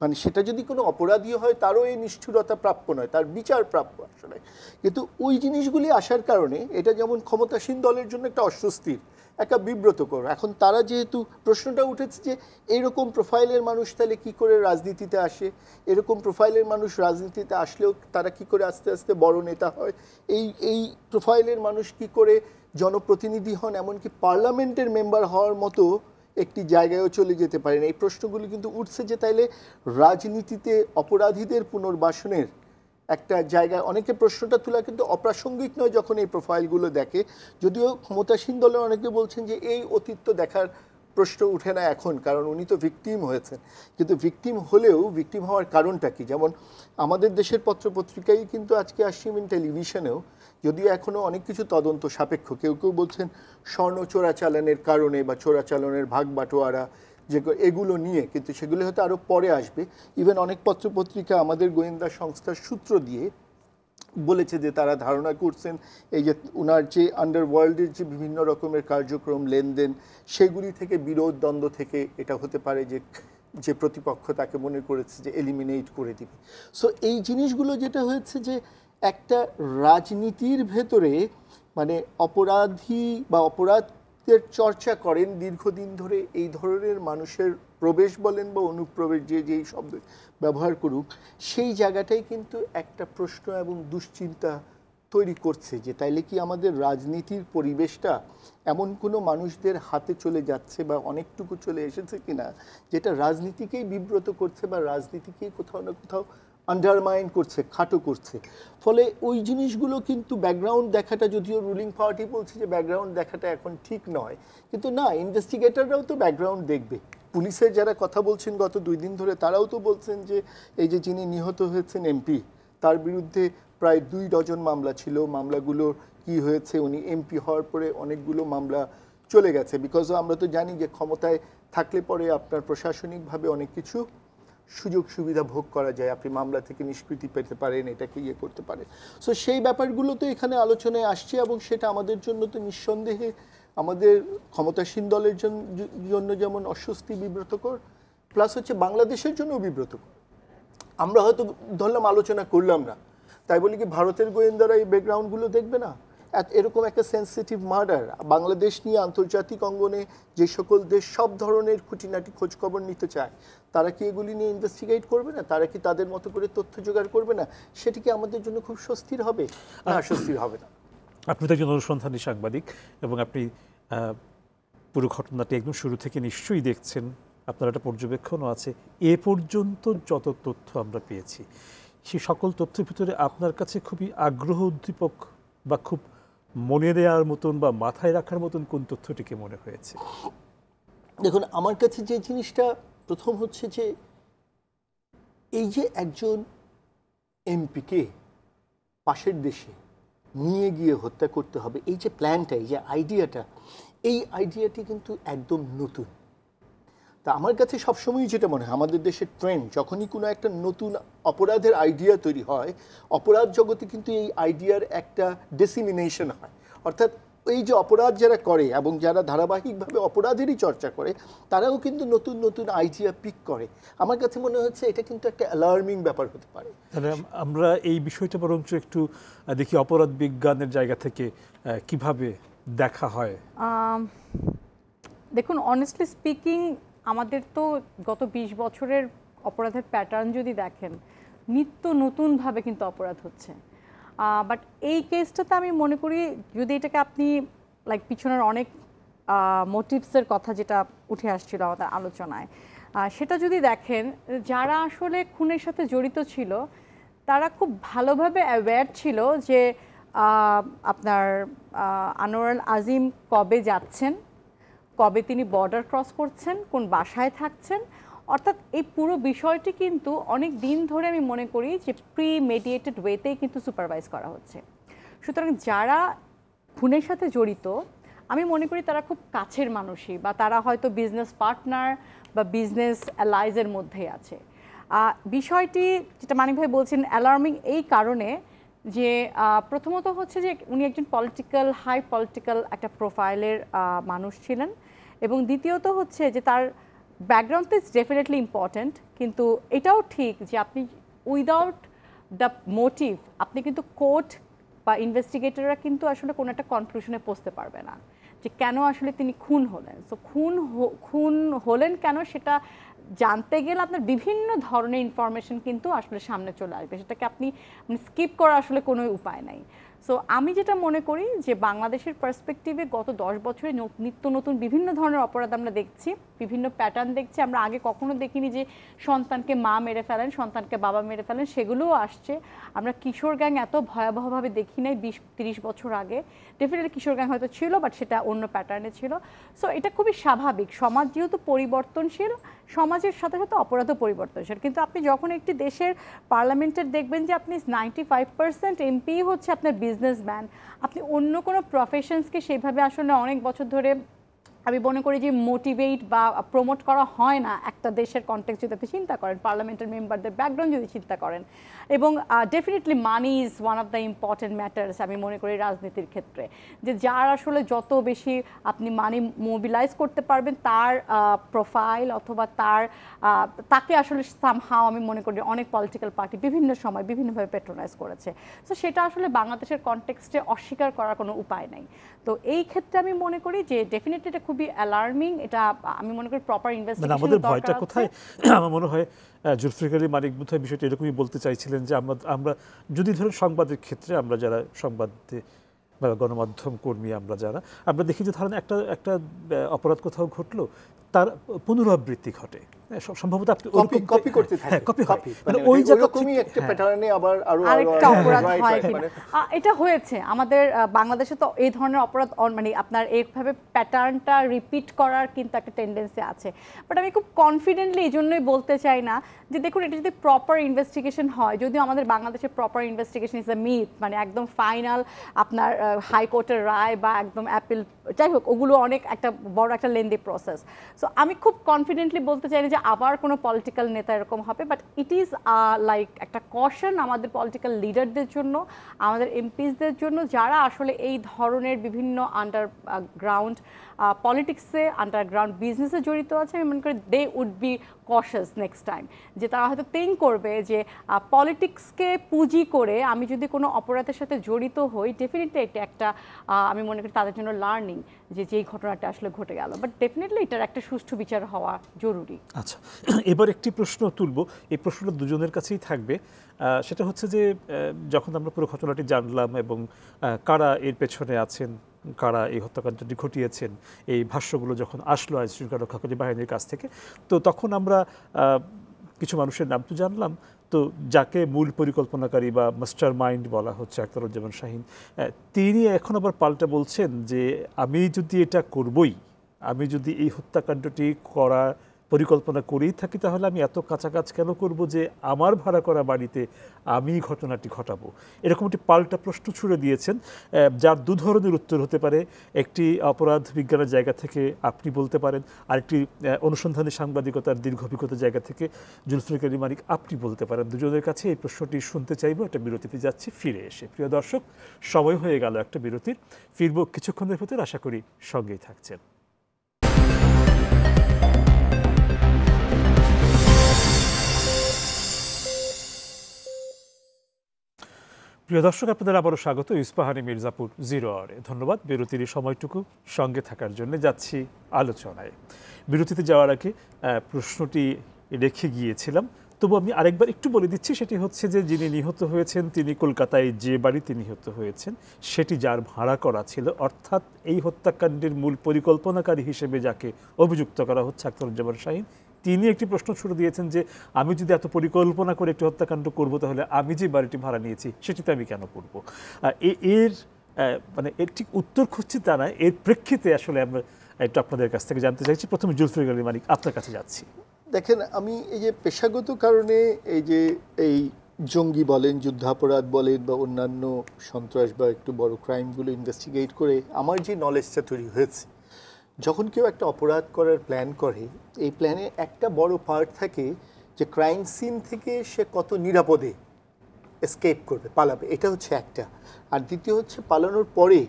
মানে সেটা যদি কোনো অপরাধী হয় তারও এই নিষ্ঠুরতা প্রাপ্য নয় তার বিচার প্রাপ্য আসলে কিন্তু ওই জিনিসগুলি আসার কারণে এটা যেমন ক্ষমতাসীন দলের জন্য একটা অস্বস্তির একটা বিব্রতকর এখন তারা যেহেতু প্রশ্নটা উঠেছে যে এরকম প্রোফাইলের মানুষ তাহলে কী করে রাজনীতিতে আসে এরকম প্রোফাইলের মানুষ রাজনীতিতে আসলেও তারা কি করে আস্তে আস্তে বড় নেতা হয় এই এই প্রোফাইলের মানুষ কি করে জনপ্রতিনিধি হন এমনকি পার্লামেন্টের মেম্বার হওয়ার মতো একটি জায়গায়ও চলে যেতে পারেন এই প্রশ্নগুলি কিন্তু উঠছে যে তাইলে রাজনীতিতে অপরাধীদের পুনর্বাসনের একটা জায়গায় অনেকে প্রশ্নটা তোলা কিন্তু অপ্রাসঙ্গিক নয় যখন এই প্রোফাইলগুলো দেখে যদিও ক্ষমতাসীন দলের অনেকে বলছেন যে এই অতীত দেখার প্রশ্ন উঠে না এখন কারণ উনি তো ভিকটিম হয়েছেন কিন্তু ভিকটিম হলেও ভিকটিম হওয়ার কারণটা কি যেমন আমাদের দেশের পত্রপত্রিকায় কিন্তু আজকে আসছি টেলিভিশনেও যদিও এখনও অনেক কিছু তদন্ত সাপেক্ষ কেউ কেউ বলছেন স্বর্ণ চোরাচালানের কারণে বা চোরাচালনের ভাগ বাটোয়ারা যে এগুলো নিয়ে কিন্তু সেগুলো হয়তো আরও পরে আসবে ইভেন অনেক পত্রপত্রিকা আমাদের গোয়েন্দা সংস্থার সূত্র দিয়ে বলেছে যে তারা ধারণা করছেন এই যে ওনার যে আন্ডারওয়ার্ল্ডের যে বিভিন্ন রকমের কার্যক্রম লেনদেন সেগুলি থেকে বিরোধ দ্বন্দ্ব থেকে এটা হতে পারে যে যে প্রতিপক্ষ তাকে মনে করেছে যে এলিমিনেট করে দিবে সো এই জিনিসগুলো যেটা হয়েছে যে একটা রাজনীতির ভেতরে মানে অপরাধী বা অপরাধের চর্চা করেন দীর্ঘদিন ধরে এই ধরনের মানুষের প্রবেশ বলেন বা অনুপ্রবেশ যে যেই শব্দ ব্যবহার করুক সেই জায়গাটাই কিন্তু একটা প্রশ্ন এবং দুশ্চিন্তা তৈরি করছে যে তাইলে কি আমাদের রাজনীতির পরিবেশটা এমন কোনো মানুষদের হাতে চলে যাচ্ছে বা অনেকটুকু চলে এসেছে কিনা যেটা রাজনীতিকেই বিব্রত করছে বা রাজনীতিকেই কোথাও না কোথাও আন্ডারমাইন করছে খাটো করছে ফলে ওই জিনিসগুলো কিন্তু ব্যাকগ্রাউন্ড দেখাটা যদিও রুলিং পার্টি বলছে যে ব্যাকগ্রাউন্ড দেখাটা এখন ঠিক নয় কিন্তু না ইনভেস্টিগেটররাও তো ব্যাকগ্রাউন্ড দেখবে পুলিশের যারা কথা বলছেন গত দুই দিন ধরে তারাও তো বলছেন যে এই যে যিনি নিহত হয়েছেন এমপি তার বিরুদ্ধে প্রায় দুই ডজন মামলা ছিল মামলাগুলো কি হয়েছে উনি এমপি হওয়ার পরে অনেকগুলো মামলা চলে গেছে বিকজ আমরা তো জানি যে ক্ষমতায় থাকলে পরে আপনার প্রশাসনিকভাবে অনেক কিছু সুযোগ সুবিধা ভোগ করা যায় আপনি মামলা থেকে নিষ্কৃতি পেতে পারেন এটাকে ইয়ে করতে পারেন সো সেই ব্যাপারগুলো তো এখানে আলোচনায় আসছে এবং সেটা আমাদের জন্য তো নিঃসন্দেহে আমাদের ক্ষমতাসীন দলের জন্য যেমন অস্বস্তি বিব্রতকর প্লাস হচ্ছে বাংলাদেশের জন্য বিব্রতকর আমরা হয়তো ধরলাম আলোচনা করলাম না তাই বলি কি ভারতের গোয়েন্দারা এই ব্যাকগ্রাউন্ডগুলো দেখবে না এরকম একটা সেন্সিটিভ মার্ডার বাংলাদেশ নিয়ে আন্তর্জাতিক অঙ্গনে যে সকল দেশ সব ধরনের খুঁটিনাটি খোঁজখবর নিতে চায় তারা কি এগুলি নিয়ে ইনভেস্টিগেট করবে না তারা কি তাদের মতো করে তথ্য জোগাড় করবে না সেটি কি আমাদের জন্য খুব স্বস্তির হবে না স্বস্তির হবে না আপনি তো একজন অনুসন্ধানী সাংবাদিক এবং আপনি পুরো ঘটনাটি একদম শুরু থেকে নিশ্চয়ই দেখছেন আপনার একটা পর্যবেক্ষণও আছে এ পর্যন্ত যত তথ্য আমরা পেয়েছি সে সকল তথ্যের ভিতরে আপনার কাছে খুবই আগ্রহ উদ্দীপক বা খুব মনে দেওয়ার মতন বা মাথায় রাখার মতন কোন তথ্যটিকে মনে হয়েছে দেখুন আমার কাছে যে জিনিসটা প্রথম হচ্ছে যে এই যে একজন এমপিকে পাশের দেশে নিয়ে গিয়ে হত্যা করতে হবে এই যে প্ল্যানটা এই যে আইডিয়াটা এই আইডিয়াটি কিন্তু একদম নতুন তা আমার কাছে সবসময়ই যেটা মনে হয় আমাদের দেশের ট্রেন্ড যখনই কোনো একটা নতুন অপরাধের আইডিয়া তৈরি হয় অপরাধ জগতে কিন্তু এই আইডিয়ার একটা ডেসিমিনেশন হয় অর্থাৎ এই যে অপরাধ যারা করে এবং যারা ধারাবাহিকভাবে অপরাধেরই চর্চা করে তারাও কিন্তু নতুন নতুন আইডিয়া পিক করে আমার কাছে মনে হচ্ছে এটা কিন্তু একটা অ্যালার্মিং ব্যাপার হতে পারে তাহলে আমরা এই বিষয়টা বরঞ্চ একটু দেখি অপরাধ বিজ্ঞানের জায়গা থেকে কিভাবে দেখা হয় দেখুন অনেস্টলি স্পিকিং আমাদের তো গত ২০ বছরের অপরাধের প্যাটার্ন যদি দেখেন নিত্য নতুনভাবে কিন্তু অপরাধ হচ্ছে বাট এই কেসটাতে আমি মনে করি যদি এটাকে আপনি লাইক পিছনের অনেক মোটিভসের কথা যেটা উঠে আসছিল আমাদের আলোচনায় সেটা যদি দেখেন যারা আসলে খুনের সাথে জড়িত ছিল তারা খুব ভালোভাবে অ্যাওয়্যার ছিল যে আপনার আনোয়ার আজিম কবে যাচ্ছেন কবে তিনি বর্ডার ক্রস করছেন কোন বাসায় থাকছেন অর্থাৎ এই পুরো বিষয়টি কিন্তু অনেক দিন ধরে আমি মনে করি যে প্রি মেডিয়েটেড ওয়েতেই কিন্তু সুপারভাইজ করা হচ্ছে সুতরাং যারা খুনের সাথে জড়িত আমি মনে করি তারা খুব কাছের মানুষই বা তারা হয়তো বিজনেস পার্টনার বা বিজনেস অ্যালাইজের মধ্যে আছে বিষয়টি যেটা মানিক ভাই বলছেন অ্যালার্মিং এই কারণে যে প্রথমত হচ্ছে যে উনি একজন পলিটিক্যাল হাই পলিটিক্যাল একটা প্রোফাইলের মানুষ ছিলেন এবং দ্বিতীয়ত হচ্ছে যে তার ব্যাকগ্রাউন্ড ইজ ডেফিনেটলি ইম্পর্ট্যান্ট কিন্তু এটাও ঠিক যে আপনি উইদাউট দ্য মোটিভ আপনি কিন্তু কোর্ট বা ইনভেস্টিগেটররা কিন্তু আসলে কোনো একটা কনক্লুশনে পৌঁছতে পারবে না যে কেন আসলে তিনি খুন হলেন সো খুন খুন হলেন কেন সেটা জানতে গেলে আপনার বিভিন্ন ধরনের ইনফরমেশন কিন্তু আসলে সামনে চলে আসবে সেটাকে আপনি স্কিপ মানে করার আসলে কোনো উপায় নাই সো আমি যেটা মনে করি যে বাংলাদেশের পার্সপেক্টিভে গত দশ বছরে নিত্য নতুন বিভিন্ন ধরনের অপরাধ আমরা দেখছি বিভিন্ন প্যাটার্ন দেখছি আমরা আগে কখনো দেখিনি যে সন্তানকে মা মেরে ফেলেন সন্তানকে বাবা মেরে ফেলেন সেগুলোও আসছে আমরা কিশোর গ্যাং এত ভয়াবহভাবে দেখি নাই বিশ তিরিশ বছর আগে ডেফিনেটলি কিশোর গ্যাং হয়তো ছিল বাট সেটা অন্য প্যাটার্নে ছিল সো এটা খুবই স্বাভাবিক সমাজ যেহেতু পরিবর্তনশীল সমাজের সাথে সাথে অপরাধও পরিবর্তনশীল কিন্তু আপনি যখন একটি দেশের পার্লামেন্টের দেখবেন যে আপনি নাইনটি ফাইভ পার্সেন্ট এমপি হচ্ছে আপনার বিজনেসম্যান আপনি অন্য কোনো প্রফেশনসকে সেইভাবে আসলে অনেক বছর ধরে আমি মনে করি যে মোটিভেট বা প্রমোট করা হয় না একটা দেশের কন্টেক্সট যদি আপনি চিন্তা করেন পার্লামেন্টের মেম্বারদের ব্যাকগ্রাউন্ড যদি চিন্তা করেন এবং definitely money is one of the important matters আমি মনে করি রাজনীতির ক্ষেত্রে যে যার আসলে যত বেশি আপনি মানি মোবিলাইজ করতে পারবেন তার প্রোফাইল অথবা তার তাকে আসলে সামহাও আমি মনে করি অনেক পলিটিক্যাল পার্টি বিভিন্ন সময় বিভিন্নভাবে পেট্রোনাইজ করেছে সো সেটা আসলে বাংলাদেশের কন্টেক্সটে অস্বীকার করার কোনো উপায় নাই তো এই ক্ষেত্রে আমি মনে করি যে ডেফিনেটলি এটা খুবই অ্যালার্মিং এটা আমি মনে করি প্রপার মানে ইনভেস্টিগেশন আমাদের ভয়টা কোথায় আমার মনে হয় জুলফিকারি মালিক মানিক বিষয়টা এরকমই বলতে চাইছিলেন যে আমরা আমরা যদি ধরুন সংবাদের ক্ষেত্রে আমরা যারা সংবাদ বা গণমাধ্যম কর্মী আমরা যারা আমরা দেখি যে ধরেন একটা একটা অপরাধ কোথাও ঘটলো তার পুনরাবৃত্তি ঘটে সম্ভবত আপনি কপি করতে হ্যাঁ, কপি মানে, মানে ওই একটা প্যাটার্নে আবার আরো আরেকটা হ্যাঁ, হ্যাঁ, অপরাধ মানে হয় কিনা এটা হয়েছে আমাদের বাংলাদেশে তো এই ধরনের অপরাধ মানে আপনার প্যাটার্নটা রিপিট করার কিন্তু একটা টেন্ডেন্সি আছে বাট আমি খুব কনফিডেন্টলি এই জন্যই বলতে চাই না যে দেখুন এটা যদি প্রপার ইনভেস্টিগেশন হয় যদিও আমাদের বাংলাদেশে proper investigation is a myth মানে একদম ফাইনাল আপনার হাইকোর্টের রায় বা একদম অ্যাপিল যাই হোক ওগুলো অনেক একটা বড় একটা লেন্দি প্রসেস সো আমি খুব কনফিডেন্টলি বলতে চাই না যে আবার কোনো পলিটিক্যাল নেতা এরকম হবে বাট ইট ইজ লাইক একটা কশন আমাদের পলিটিক্যাল লিডারদের জন্য আমাদের এমপিসদের জন্য যারা আসলে এই ধরনের বিভিন্ন আন্ডারগ্রাউন্ড পলিটিক্সে আন্ডারগ্রাউন্ড বিজনেসে জড়িত আছে আমি মনে করি they would be cautious next time যে তারা হয়তো থিঙ্ক করবে যে পলিটিক্সকে পুঁজি করে আমি যদি কোনো অপরাধের সাথে জড়িত হই ডেফিনেটলি এটা একটা আমি মনে করি তাদের জন্য লার্নিং যে যেই ঘটনাটা আসলে ঘটে গেল বাট ডেফিনেটলি এটার একটা সুষ্ঠু বিচার হওয়া জরুরি আচ্ছা এবার একটি প্রশ্ন তুলব এই প্রশ্নটা দুজনের কাছেই থাকবে সেটা হচ্ছে যে যখন আমরা পুরো ঘটনাটি জানলাম এবং কারা এর পেছনে আছেন কারা এই হত্যাকাণ্ডটি ঘটিয়েছেন এই ভাষ্যগুলো যখন আসলো আইন শৃঙ্খলা রক্ষাকারী বাহিনীর কাছ থেকে তো তখন আমরা কিছু মানুষের নাম তো জানলাম তো যাকে মূল পরিকল্পনাকারী বা মাস্টার মাইন্ড বলা হচ্ছে আখতারুজ্জামান শাহিন তিনি এখন আবার পাল্টা বলছেন যে আমি যদি এটা করবই আমি যদি এই হত্যাকাণ্ডটি করা পরিকল্পনা করেই থাকি তাহলে আমি এত কাছাকাছি কেন করব যে আমার ভাড়া করা বাড়িতে আমি ঘটনাটি ঘটাবো এরকম একটি পাল্টা প্রশ্ন ছুড়ে দিয়েছেন যার দু ধরনের উত্তর হতে পারে একটি অপরাধ বিজ্ঞানের জায়গা থেকে আপনি বলতে পারেন আরেকটি অনুসন্ধানী সাংবাদিকতার দীর্ঘ অভিজ্ঞতার জায়গা থেকে জুলফুল মালিক আপনি বলতে পারেন দুজনের কাছে এই প্রশ্নটি শুনতে চাইবো একটা বিরতিতে যাচ্ছি ফিরে এসে প্রিয় দর্শক সময় হয়ে গেল একটা বিরতির ফিরব কিছুক্ষণের ভেতর আশা করি সঙ্গেই থাকছেন প্রিয় দর্শক আপনাদের আবারও স্বাগত ইস্পাহানি মির্জাপুর জিরো আওয়ারে ধন্যবাদ বিরতির সময়টুকু সঙ্গে থাকার জন্য যাচ্ছি আলোচনায় বিরতিতে যাওয়ার আগে প্রশ্নটি রেখে গিয়েছিলাম তবু আমি আরেকবার একটু বলে দিচ্ছি সেটি হচ্ছে যে যিনি নিহত হয়েছেন তিনি কলকাতায় যে বাড়িতে নিহত হয়েছেন সেটি যার ভাড়া করা ছিল অর্থাৎ এই হত্যাকাণ্ডের মূল পরিকল্পনাকারী হিসেবে যাকে অভিযুক্ত করা হচ্ছে আক্তরুজ্জামান শাহিন তিনি একটি প্রশ্ন শুরু দিয়েছেন যে আমি যদি এত পরিকল্পনা করে একটি হত্যাকাণ্ড করবো তাহলে আমি যে বাড়িটি ভাড়া নিয়েছি সেটিতে আমি কেন করব এর মানে এর ঠিক উত্তর খুঁজছি তা নয় এর প্রেক্ষিতে আসলে আমরা একটু আপনাদের কাছ থেকে জানতে চাইছি প্রথমে জুলফির আলী মালিক আপনার কাছে যাচ্ছি দেখেন আমি এই যে পেশাগত কারণে এই যে এই জঙ্গি বলেন যুদ্ধাপরাধ বলেন বা অন্যান্য সন্ত্রাস বা একটু বড় ক্রাইমগুলো ইনভেস্টিগেট করে আমার যে নলেজটা তৈরি হয়েছে যখন কেউ একটা অপরাধ করার প্ল্যান করে এই প্ল্যানে একটা বড় পার্ট থাকে যে ক্রাইম সিন থেকে সে কত নিরাপদে এসকেপ করবে পালাবে এটা হচ্ছে একটা আর দ্বিতীয় হচ্ছে পালানোর পরে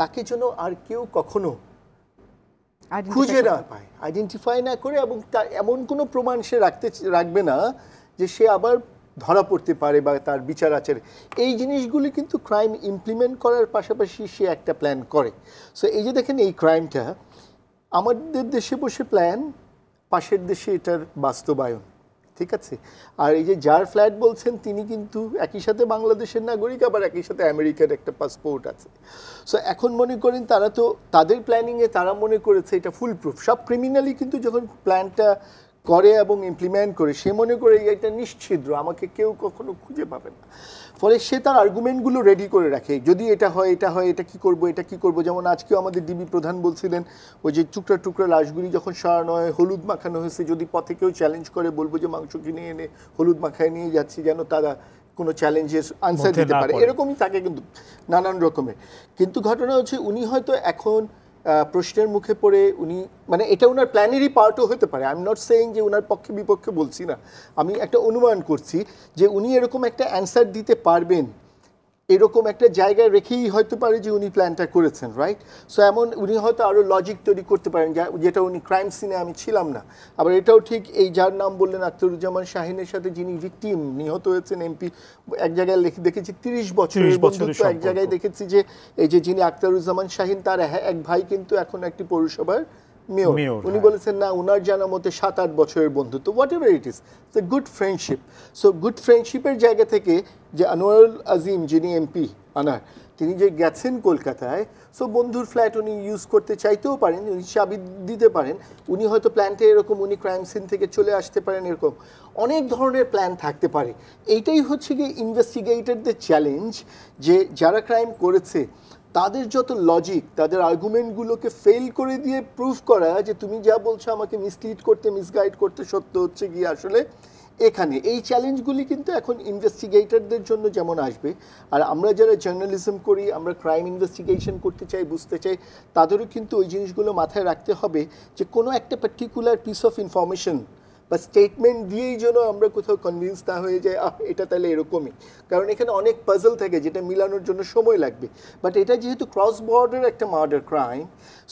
তাকে যেন আর কেউ কখনো খুঁজে না পায় আইডেন্টিফাই না করে এবং তার এমন কোনো প্রমাণ সে রাখতে রাখবে না যে সে আবার ধরা পড়তে পারে বা তার বিচার আচার এই জিনিসগুলি কিন্তু ক্রাইম ইমপ্লিমেন্ট করার পাশাপাশি সে একটা প্ল্যান করে সো এই যে দেখেন এই ক্রাইমটা আমাদের দেশে বসে প্ল্যান পাশের দেশে এটার বাস্তবায়ন ঠিক আছে আর এই যে যার ফ্ল্যাট বলছেন তিনি কিন্তু একই সাথে বাংলাদেশের নাগরিক আবার একই সাথে আমেরিকার একটা পাসপোর্ট আছে সো এখন মনে করেন তারা তো তাদের প্ল্যানিংয়ে তারা মনে করেছে এটা ফুল প্রুফ সব ক্রিমিনালি কিন্তু যখন প্ল্যানটা করে এবং ইমপ্লিমেন্ট করে সে মনে করে এটা নিশ্ছিদ্র আমাকে কেউ কখনো খুঁজে পাবে না ফলে সে তার আর্গুমেন্টগুলো রেডি করে রাখে যদি এটা হয় এটা হয় এটা কি করব এটা কি করব যেমন আজকেও আমাদের ডিবি প্রধান বলছিলেন ওই যে টুকরা টুকরা লাশগুলি যখন সরানো হয় হলুদ মাখানো হয়েছে যদি পথে কেউ চ্যালেঞ্জ করে বলবো যে মাংস কিনে এনে হলুদ মাখায় নিয়ে যাচ্ছি যেন তারা কোনো চ্যালেঞ্জের আনসার দিতে পারে এরকমই থাকে কিন্তু নানান রকমের কিন্তু ঘটনা হচ্ছে উনি হয়তো এখন প্রশ্নের মুখে পড়ে উনি মানে এটা ওনার প্ল্যানেরই পার্টও হতে পারে আই এম নট সেইং যে ওনার পক্ষে বিপক্ষে বলছি না আমি একটা অনুমান করছি যে উনি এরকম একটা অ্যান্সার দিতে পারবেন এরকম একটা জায়গায় রেখেই হয়তো পারে যে উনি প্ল্যানটা করেছেন রাইট সো এমন উনি হয়তো আরও লজিক তৈরি করতে পারেন যেটা উনি ক্রাইম সিনে আমি ছিলাম না আবার এটাও ঠিক এই যার নাম বললেন আখতারুজ্জামান শাহিনের সাথে যিনি ভিকটিম নিহত হয়েছেন এমপি এক জায়গায় লেখে দেখেছি তিরিশ বছর বন্ধুত্ব এক জায়গায় দেখেছি যে এই যে যিনি আখতারুজ্জামান শাহিন তার এক ভাই কিন্তু এখন একটি পৌরসভার মেয়র উনি হ্যাঁ। বলেছেন না উনার জানা মতে সাত আট বছরের বন্ধুত্ব whatever it is the good friendship so good ফ্রেন্ডশিপের জায়গা থেকে যে আনোয়ারুল আজিম যিনি এমপি আনার তিনি যে গেছেন কলকাতায় সো বন্ধুর ফ্ল্যাট উনি ইউজ করতে চাইতেও পারেন উনি চাবি দিতে পারেন উনি হয়তো প্ল্যানটা এরকম উনি ক্রাইম সিন থেকে চলে আসতে পারেন এরকম অনেক ধরনের প্ল্যান থাকতে পারে এইটাই হচ্ছে গিয়ে ইনভেস্টিগেটরদের চ্যালেঞ্জ যে যারা ক্রাইম করেছে তাদের যত লজিক তাদের আর্গুমেন্টগুলোকে ফেল করে দিয়ে প্রুফ করা যে তুমি যা বলছো আমাকে মিসলিড করতে মিসগাইড করতে সত্য হচ্ছে গিয়ে আসলে এখানে এই চ্যালেঞ্জগুলি কিন্তু এখন ইনভেস্টিগেটরদের জন্য যেমন আসবে আর আমরা যারা জার্নালিজম করি আমরা ক্রাইম ইনভেস্টিগেশন করতে চাই বুঝতে চাই তাদেরও কিন্তু ওই জিনিসগুলো মাথায় রাখতে হবে যে কোনো একটা পার্টিকুলার পিস অফ ইনফরমেশন বা স্টেটমেন্ট দিয়েই যেন আমরা কোথাও কনভিন্স না হয়ে যাই আহ এটা তাহলে এরকমই কারণ এখানে অনেক পাজল থাকে যেটা মিলানোর জন্য সময় লাগবে বাট এটা যেহেতু ক্রস বর্ডার একটা মার্ডার ক্রাইম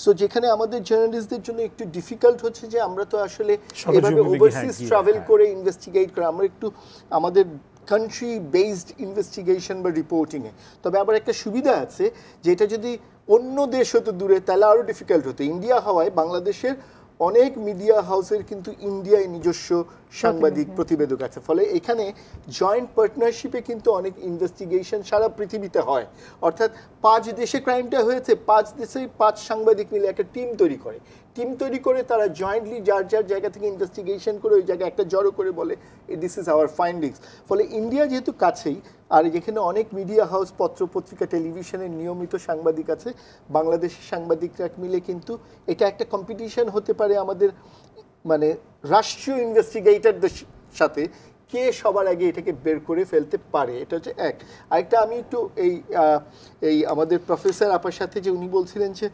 সো যেখানে আমাদের জার্নালিস্টদের জন্য একটু ডিফিকাল্ট হচ্ছে যে আমরা তো আসলে এভাবে ওভারসিজ হ্যাঁ, ট্রাভেল হ্যাঁ। করে ইনভেস্টিগেট করে আমরা একটু আমাদের কান্ট্রি বেসড ইনভেস্টিগেশন বা রিপোর্টিংয়ে তবে আবার একটা সুবিধা আছে যেটা যদি অন্য দেশ হতো দূরে তাহলে আরও ডিফিকাল্ট হতো ইন্ডিয়া হওয়ায় বাংলাদেশের অনেক মিডিয়া হাউসের কিন্তু ইন্ডিয়ায় নিজস্ব সাংবাদিক হ্যাঁ। প্রতিবেদক আছে ফলে এখানে জয়েন্ট পার্টনারশিপে কিন্তু অনেক ইনভেস্টিগেশন সারা পৃথিবীতে হয় অর্থাৎ পাঁচ দেশে ক্রাইমটা হয়েছে পাঁচ দেশে পাঁচ সাংবাদিক মিলে একটা টিম তৈরি করে টিম তৈরি করে তারা জয়েন্টলি যার যার জায়গা থেকে ইনভেস্টিগেশন করে ওই জায়গায় একটা জড়ো করে বলে দিস ইজ আওয়ার ফাইন্ডিংস ফলে ইন্ডিয়া যেহেতু কাছেই আর যেখানে অনেক মিডিয়া হাউস পত্র পত্রিকা টেলিভিশনের নিয়মিত সাংবাদিক আছে বাংলাদেশের সাংবাদিকরা মিলে কিন্তু এটা একটা কম্পিটিশন হতে পারে আমাদের মানে রাষ্ট্রীয় ইনভেস্টিগেটরদের সাথে কে সবার আগে এটাকে বের করে ফেলতে পারে এটা হচ্ছে এক আরেকটা আমি একটু এই এই আমাদের প্রফেসর আপার সাথে যে উনি বলছিলেন যে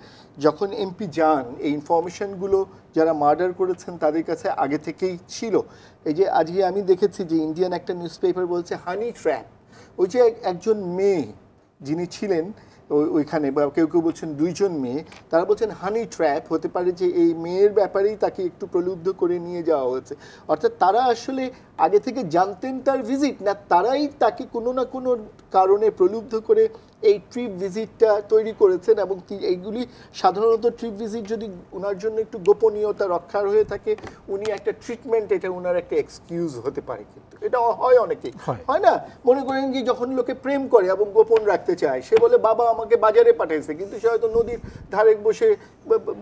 যখন এমপি যান এই ইনফরমেশনগুলো যারা মার্ডার করেছেন তাদের কাছে আগে থেকেই ছিল এই যে আজকে আমি দেখেছি যে ইন্ডিয়ান একটা নিউজ পেপার বলছে হানি ট্র্যাপ ওই যে একজন মেয়ে যিনি ছিলেন ওইখানে বা কেউ কেউ বলছেন দুইজন মেয়ে তারা বলছেন হানি ট্র্যাপ হতে পারে যে এই মেয়ের ব্যাপারেই তাকে একটু প্রলুব্ধ করে নিয়ে যাওয়া হয়েছে অর্থাৎ তারা আসলে আগে থেকে জানতেন তার ভিজিট না তারাই তাকে কোনো না কোনো কারণে প্রলুব্ধ করে এই ট্রিপ ভিজিটটা তৈরি করেছেন এবং এইগুলি সাধারণত ট্রিপ ভিজিট যদি ওনার জন্য একটু গোপনীয়তা রক্ষার হয়ে থাকে উনি একটা ট্রিটমেন্ট এটা ওনার একটা এক্সকিউজ হতে পারে কিন্তু এটা হয় অনেকেই হয় না মনে করেন কি যখন লোকে প্রেম করে এবং গোপন রাখতে চায় সে বলে বাবা আমাকে বাজারে পাঠাইছে কিন্তু সে হয়তো নদীর ধারে বসে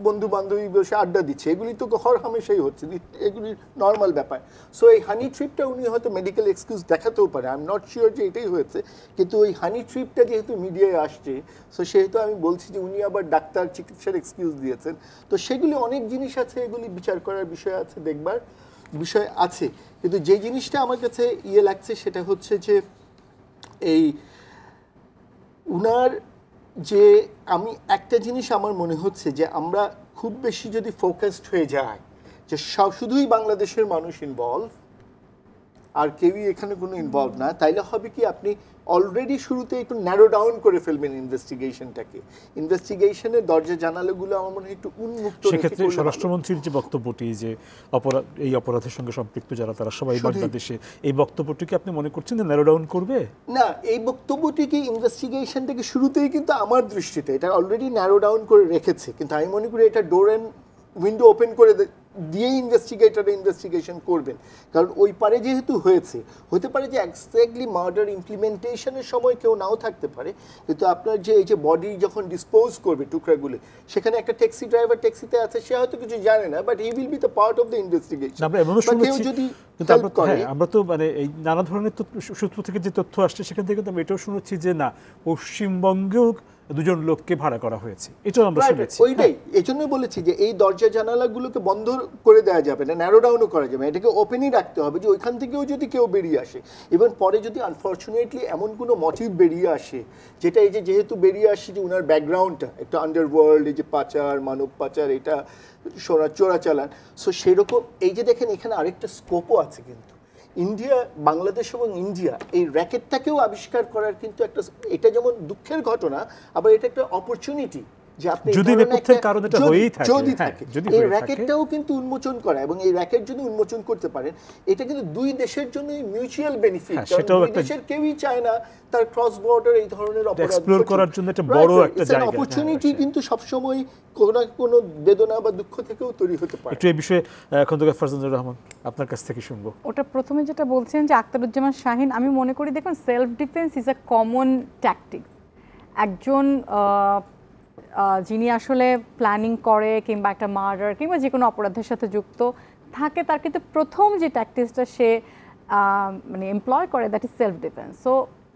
বন্ধু বান্ধবী বসে আড্ডা দিচ্ছে এগুলি তো হর হামেশাই হচ্ছে এগুলি নর্মাল ব্যাপার সো এই হানি ট্রিপটা উনি হয়তো মেডিকেল এক্সকিউজ দেখাতেও পারে আই এম নট শিওর যে এটাই হয়েছে কিন্তু ওই হানি ট্রিপটা যেহেতু মিডিয়ায় আসছে সো সেহেতু আমি বলছি যে উনি আবার ডাক্তার চিকিৎসার এক্সকিউজ দিয়েছেন তো সেগুলি অনেক জিনিস আছে এগুলি বিচার করার বিষয় আছে দেখবার বিষয় আছে কিন্তু যে জিনিসটা আমার কাছে ইয়ে লাগছে সেটা হচ্ছে যে এই উনার যে আমি একটা জিনিস আমার মনে হচ্ছে যে আমরা খুব বেশি যদি ফোকাসড হয়ে যায় যে শুধুই বাংলাদেশের মানুষ ইনভলভ আর কেউই এখানে কোনো ইনভলভ না তাইলে হবে কি আপনি অলরেডি শুরুতে একটু ন্যারো ডাউন করে ফেলবেন ইনভেস্টিগেশনটাকে ইনভেস্টিগেশনের দরজা জানালাগুলো আমার মনে হয় একটু উন্মুক্ত সেক্ষেত্রে স্বরাষ্ট্রমন্ত্রীর যে বক্তব্যটি যে অপরাধ এই অপরাধের সঙ্গে সম্পৃক্ত যারা তারা সবাই বাংলাদেশে এই বক্তব্যটিকে আপনি মনে করছেন যে ন্যারো ডাউন করবে না এই বক্তব্যটিকে ইনভেস্টিগেশনটাকে শুরুতেই কিন্তু আমার দৃষ্টিতে এটা অলরেডি ন্যারো ডাউন করে রেখেছে কিন্তু আমি মনে করি এটা ডোর অ্যান্ড উইন্ডো ওপেন করে দিয়ে ইনভেস্টিগেটর ইনভেস্টিগেশন করবেন কারণ ওই পারে যেহেতু হয়েছে হতে পারে যে এক্স্যাক্টলি মার্ডার ইমপ্লিমেন্টেশনের সময় কেউ নাও থাকতে পারে কিন্তু আপনার যে এই যে বডি যখন ডিসপোজ করবে টুকরাগুলো সেখানে একটা ট্যাক্সি ড্রাইভার ট্যাক্সিতে আছে সে হয়তো কিছু জানে না but he will be the part of the investigation আমরা শুনেছি যদি কিন্তু হ্যাঁ, আমরা তো মানে এই নানা ধরনের সূত্র থেকে যে তথ্য আসছে সেখান থেকে তো এটাও শুনেছি যে না পশ্চিমবঙ্গেও দুজন লোককে ভাড়া করা হয়েছে এটাও আমরা শুনেছি ওইটাই হ্যাঁ। এই জন্যই বলেছি যে এই দরজা জানালাগুলোকে বন্ধ করে দেওয়া যাবে না ন্যারো ডাউনও করা যাবে এটাকে ওপেনই রাখতে হবে যে ওইখান থেকেও যদি কেউ বেরিয়ে আসে ইভেন পরে যদি আনফর্চুনেটলি এমন কোনো মোটিভ বেরিয়ে আসে যেটা এই যে যেহেতু বেরিয়ে আসে যে ওনার ব্যাকগ্রাউন্ডটা একটা আন্ডারওয়ার্ল্ড এই যে পাচার মানব পাচার এটা সোনা চোরা চালান সো সেরকম এই যে দেখেন এখানে আরেকটা স্কোপও আছে কিন্তু ইন্ডিয়া বাংলাদেশ এবং ইন্ডিয়া এই র্যাকেটটাকেও আবিষ্কার করার কিন্তু একটা এটা যেমন দুঃখের ঘটনা আবার এটা একটা অপরচুনিটি যদি নেপথ্যের কারণে এটা হয়েই থাকে যদি হ্যাঁ, থাকে এই র‍্যাকেটটাও কিন্তু উন্মোচন করা এবং এই র‍্যাকেট যদি উন্মোচন করতে পারেন এটা কিন্তু দুই দেশের জন্য মিউচুয়াল বেনিফিট সেটাও দেশের কেউই চায় না তার ক্রস বর্ডার এই ধরনের অপরাধ এক্সপ্লোর করার জন্য একটা বড় একটা জায়গা হ্যাঁ, অপরচুনিটি কিন্তু সবসময় কোনো না কোনো বেদনা বা দুঃখ থেকেও তৈরি হতে পারে একটু এই বিষয়ে খন্দকার ফরজানুর রহমান আপনার কাছ থেকে শুনবো ওটা প্রথমে যেটা বলছেন যে আক্তারুজ্জামান শাহিন আমি মনে করি দেখুন self defence is a common tactic একজন যিনি আসলে প্ল্যানিং করে কিংবা একটা মার্ডার কিংবা যে কোনো অপরাধের সাথে যুক্ত থাকে তার কিন্তু প্রথম যে ট্যাকটিসটা সে মানে এমপ্লয় করে that is self defence so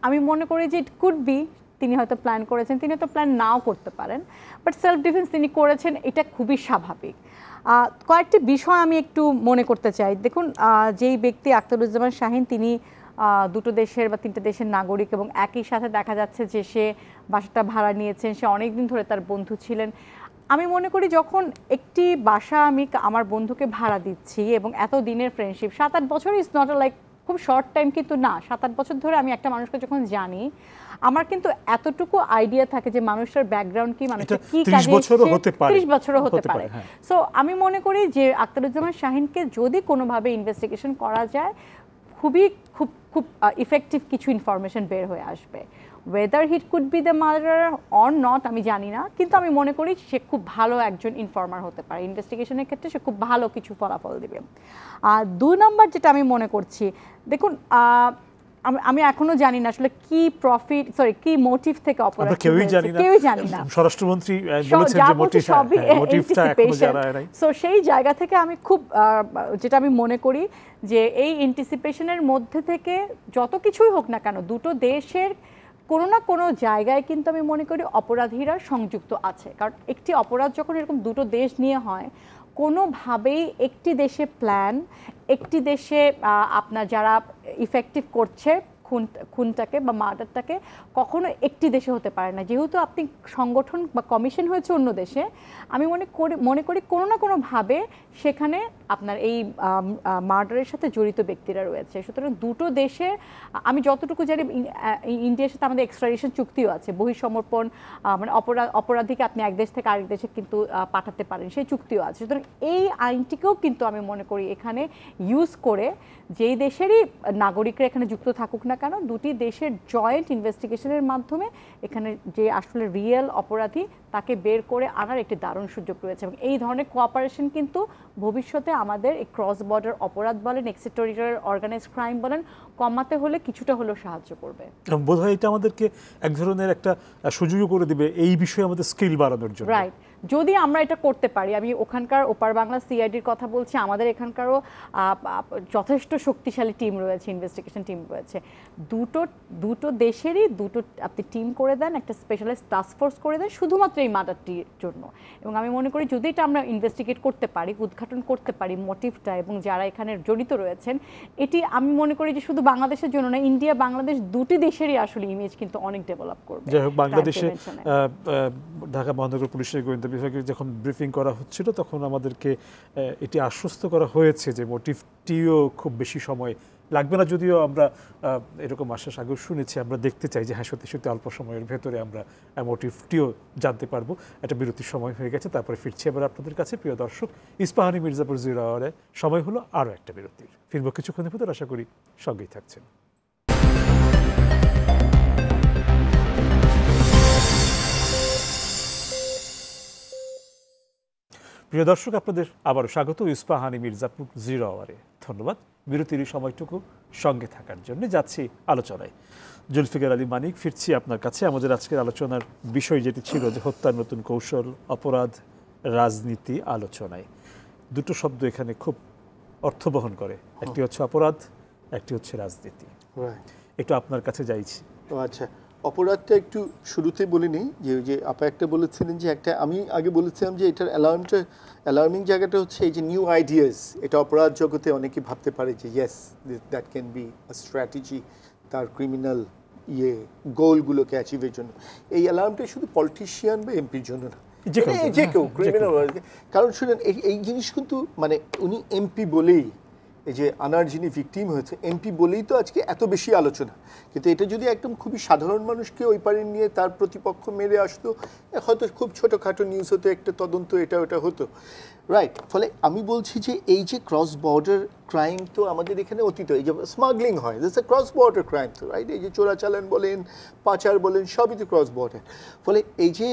আমি মনে করি যে ইট কুড বি তিনি হয়তো প্ল্যান করেছেন তিনি হয়তো প্ল্যান নাও করতে পারেন বাট সেলফ ডিফেন্স তিনি করেছেন এটা খুবই স্বাভাবিক কয়েকটি বিষয় আমি একটু মনে করতে চাই দেখুন যেই ব্যক্তি আক্তারুজ্জামান শাহিন তিনি দুটো দেশের বা তিনটে দেশের নাগরিক এবং একই সাথে দেখা যাচ্ছে যে সে বাসাটা ভাড়া নিয়েছেন সে অনেকদিন ধরে তার বন্ধু ছিলেন আমি মনে করি যখন একটি বাসা আমি আমার বন্ধুকে ভাড়া দিচ্ছি এবং এত দিনের ফ্রেন্ডশিপ সাত আট বছর ইজ নট লাইক খুব শর্ট টাইম কিন্তু না সাত আট বছর ধরে আমি একটা মানুষকে যখন জানি আমার কিন্তু এতটুকু আইডিয়া থাকে যে মানুষটার ব্যাকগ্রাউন্ড কি মানুষের কি কাজে ত্রিশ বছরও হতে পারে সো হ্যাঁ। আমি মনে করি যে আক্তারুজ্জামান শাহিনকে যদি কোনোভাবে ইনভেস্টিগেশন করা যায় খুবই খুব খুব ইফেক্টিভ কিছু ইনফরমেশন বের হয়ে আসবে whether it could be the murder or not আমি জানি না কিন্তু আমি মনে করি সে খুব ভালো একজন ইনফর্মার হতে পারে ইনভেস্টিগেশনের ক্ষেত্রে সে খুব ভালো কিছু ফলাফল দেবে আর দুই নম্বর যেটা আমি মনে করছি দেখুন আমি এখনো জানি না আসলে কি প্রফিট সরি কি মোটিভ থেকে অপরাধ কেউই জানি না কেউই জানি না বলেছেন যে মোটিভ মোটিভটা হ্যাঁ, হ্যাঁ, এখনো জানা সো সেই জায়গা থেকে আমি খুব যেটা আমি মনে করি যে এই এন্টিসিপেশনের মধ্যে থেকে যত কিছুই হোক না কেন দুটো দেশের কোনো না কোনো জায়গায় কিন্তু আমি মনে করি অপরাধীরা সংযুক্ত আছে কারণ একটি অপরাধ যখন এরকম দুটো দেশ নিয়ে হয় কোনোভাবেই একটি দেশে প্ল্যান একটি দেশে আপনার যারা ইফেক্টিভ করছে খুন খুনটাকে বা মার্ডারটাকে কখনো একটি দেশে হতে পারে না যেহেতু আপনি সংগঠন বা কমিশন হয়েছে অন্য দেশে আমি মনে করি মনে করি কোনো না কোনোভাবে সেখানে আপনার এই মার্ডারের সাথে জড়িত ব্যক্তিরা রয়েছে সুতরাং দুটো দেশে আমি যতটুকু জানি ইন্ডিয়ার সাথে আমাদের এক্সট্রাডিশন চুক্তিও আছে বহিঃসমর্পণ মানে অপরাধ অপরাধীকে আপনি এক দেশ থেকে আরেক দেশে কিন্তু পাঠাতে পারেন সেই চুক্তিও আছে সুতরাং এই আইনটিকেও কিন্তু আমি মনে করি এখানে ইউজ করে যেই দেশেরই নাগরিকরা এখানে যুক্ত থাকুক না কেন দুটি দেশের জয়েন্ট ইনভেস্টিগেশনের মাধ্যমে এখানে যে আসলে রিয়েল অপরাধী তাকে বের করে আনার একটি দারুণ সুযোগ রয়েছে এবং এই ধরনের কোঅপারেশন কিন্তু ভবিষ্যতে আমাদের এই ক্রস বর্ডার অপরাধ বলেন এক্সিটোরিটার অর্গানাইজ ক্রাইম বলেন কমাতে হলে কিছুটা হলেও সাহায্য করবে বোধহয় এটা আমাদেরকে এক ধরনের একটা সুযোগও করে দিবে এই বিষয়ে আমাদের স্কিল বাড়ানোর জন্য রাইট যদি আমরা এটা করতে পারি আমি ওখানকার ওপার বাংলা সিআইডির কথা বলছি আমাদের এখানকারও যথেষ্ট শক্তিশালী টিম রয়েছে ইনভেস্টিগেশন টিম রয়েছে দুটো দুটো দেশেরই দুটো আপনি টিম করে দেন একটা স্পেশালিস্ট টাস্ক ফোর্স করে দেন শুধুমাত্র এই মার্ডারটির জন্য এবং আমি মনে করি যদি এটা আমরা ইনভেস্টিগেট করতে পারি উদ্ঘাটন করতে পারি মোটিভটা এবং যারা এখানে জড়িত রয়েছেন এটি আমি মনে করি যে শুধু বাংলাদেশের জন্য না ইন্ডিয়া বাংলাদেশ দুটি দেশেরই আসলে ইমেজ কিন্তু অনেক ডেভেলপ করবে যাই হোক বাংলাদেশে ঢাকা মহানগর পুলিশের গোয়েন্দা বিভাগে যখন ব্রিফিং করা হচ্ছিল তখন আমাদেরকে এটি আশ্বস্ত করা হয়েছে যে মোটিভটিও খুব বেশি সময় লাগবে না যদিও আমরা এরকম আশ্বাস আগেও শুনেছি আমরা দেখতে চাই যে হ্যাঁ সত্যি সত্যি অল্প সময়ের ভেতরে আমরা মোটিভটিও জানতে পারবো একটা বিরতির সময় হয়ে গেছে তারপরে ফিরছি এবার আপনাদের কাছে প্রিয় দর্শক ইস্পাহানি মির্জাপুর জিরো আওয়ারে সময় হলো আরও একটা বিরতির ফিরবো কিছুক্ষণের ভেতর আশা করি সঙ্গেই থাকছেন প্রিয় দর্শক আপনাদের আবারও স্বাগত ইস্পাহানি মির্জাপুর জিরো আওয়ারে ধন্যবাদ বিরতির সময়টুকু সঙ্গে থাকার জন্য যাচ্ছি আলোচনায় জুলফিকার আলী মানিক ফিরছি আপনার কাছে আমাদের আজকের আলোচনার বিষয় যেটি ছিল যে হত্যার নতুন কৌশল অপরাধ রাজনীতি আলোচনায় দুটো শব্দ এখানে খুব অর্থ বহন করে একটি হচ্ছে অপরাধ একটি হচ্ছে রাজনীতি একটু আপনার কাছে যাইছি আচ্ছা অপরাধটা একটু শুরুতে বলিনি যে যে আপা একটা বলেছিলেন যে একটা আমি আগে বলেছিলাম যে এটার অ্যালার্মটা অ্যালার্মিং জায়গাটা হচ্ছে এই যে নিউ আইডিয়াস এটা অপরাধ জগতে অনেকে ভাবতে পারে যে yes that can be a strategy তার ক্রিমিনাল ইয়ে গোলগুলোকে অ্যাচিভের জন্য এই অ্যালার্মটা শুধু পলিটিশিয়ান বা এমপির জন্য না যে কেউ মানে ক্রিমিনাল হ্যাঁ, কারণ শুনেন এই জিনিস কিন্তু মানে উনি এমপি বলেই এই যে আনার যিনি ভিকটিম হয়েছে এমপি বলেই তো আজকে এত বেশি আলোচনা কিন্তু এটা যদি একদম খুবই সাধারণ মানুষকে ওই পারে নিয়ে তার প্রতিপক্ষ মেরে আসতো হয়তো খুব ছোটোখাটো নিউজ হতো একটা তদন্ত এটা ওটা হতো রাইট ফলে আমি বলছি যে এই যে ক্রস বর্ডার ক্রাইম তো আমাদের এখানে অতীত এই যে স্মাগলিং হয় this a cross border crime তো রাইট এই যে চোরাচালান বলেন পাচার বলেন সবই তো ক্রস বর্ডার ফলে এই যে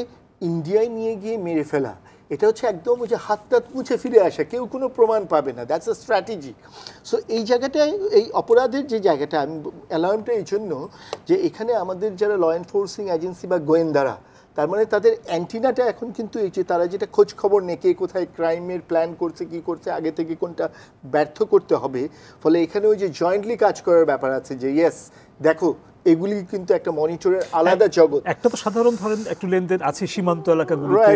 ইন্ডিয়ায় নিয়ে গিয়ে মেরে ফেলা এটা হচ্ছে একদম ওই যে হাত তাত মুছে ফিরে আসা কেউ কোনো প্রমাণ পাবে না দ্যাটস আ স্ট্র্যাটেজি সো এই জায়গাটায় এই অপরাধের যে জায়গাটা আমি অ্যালার্মটা এই জন্য যে এখানে আমাদের যারা ল এনফোর্সিং এজেন্সি বা গোয়েন্দারা তার মানে তাদের অ্যান্টিনাটা এখন কিন্তু এই যে তারা যেটা খোঁজ খবর নেই কে কোথায় ক্রাইমের প্ল্যান করছে কি করছে আগে থেকে কোনটা ব্যর্থ করতে হবে ফলে এখানে ওই যে জয়েন্টলি কাজ করার ব্যাপার আছে যে ইয়েস দেখো এগুলি কিন্তু একটা মনিটরের আলাদা জগৎ একটা তো সাধারণ ধরেন একটু লেনদেন আছে সীমান্ত এলাকাগুলোতে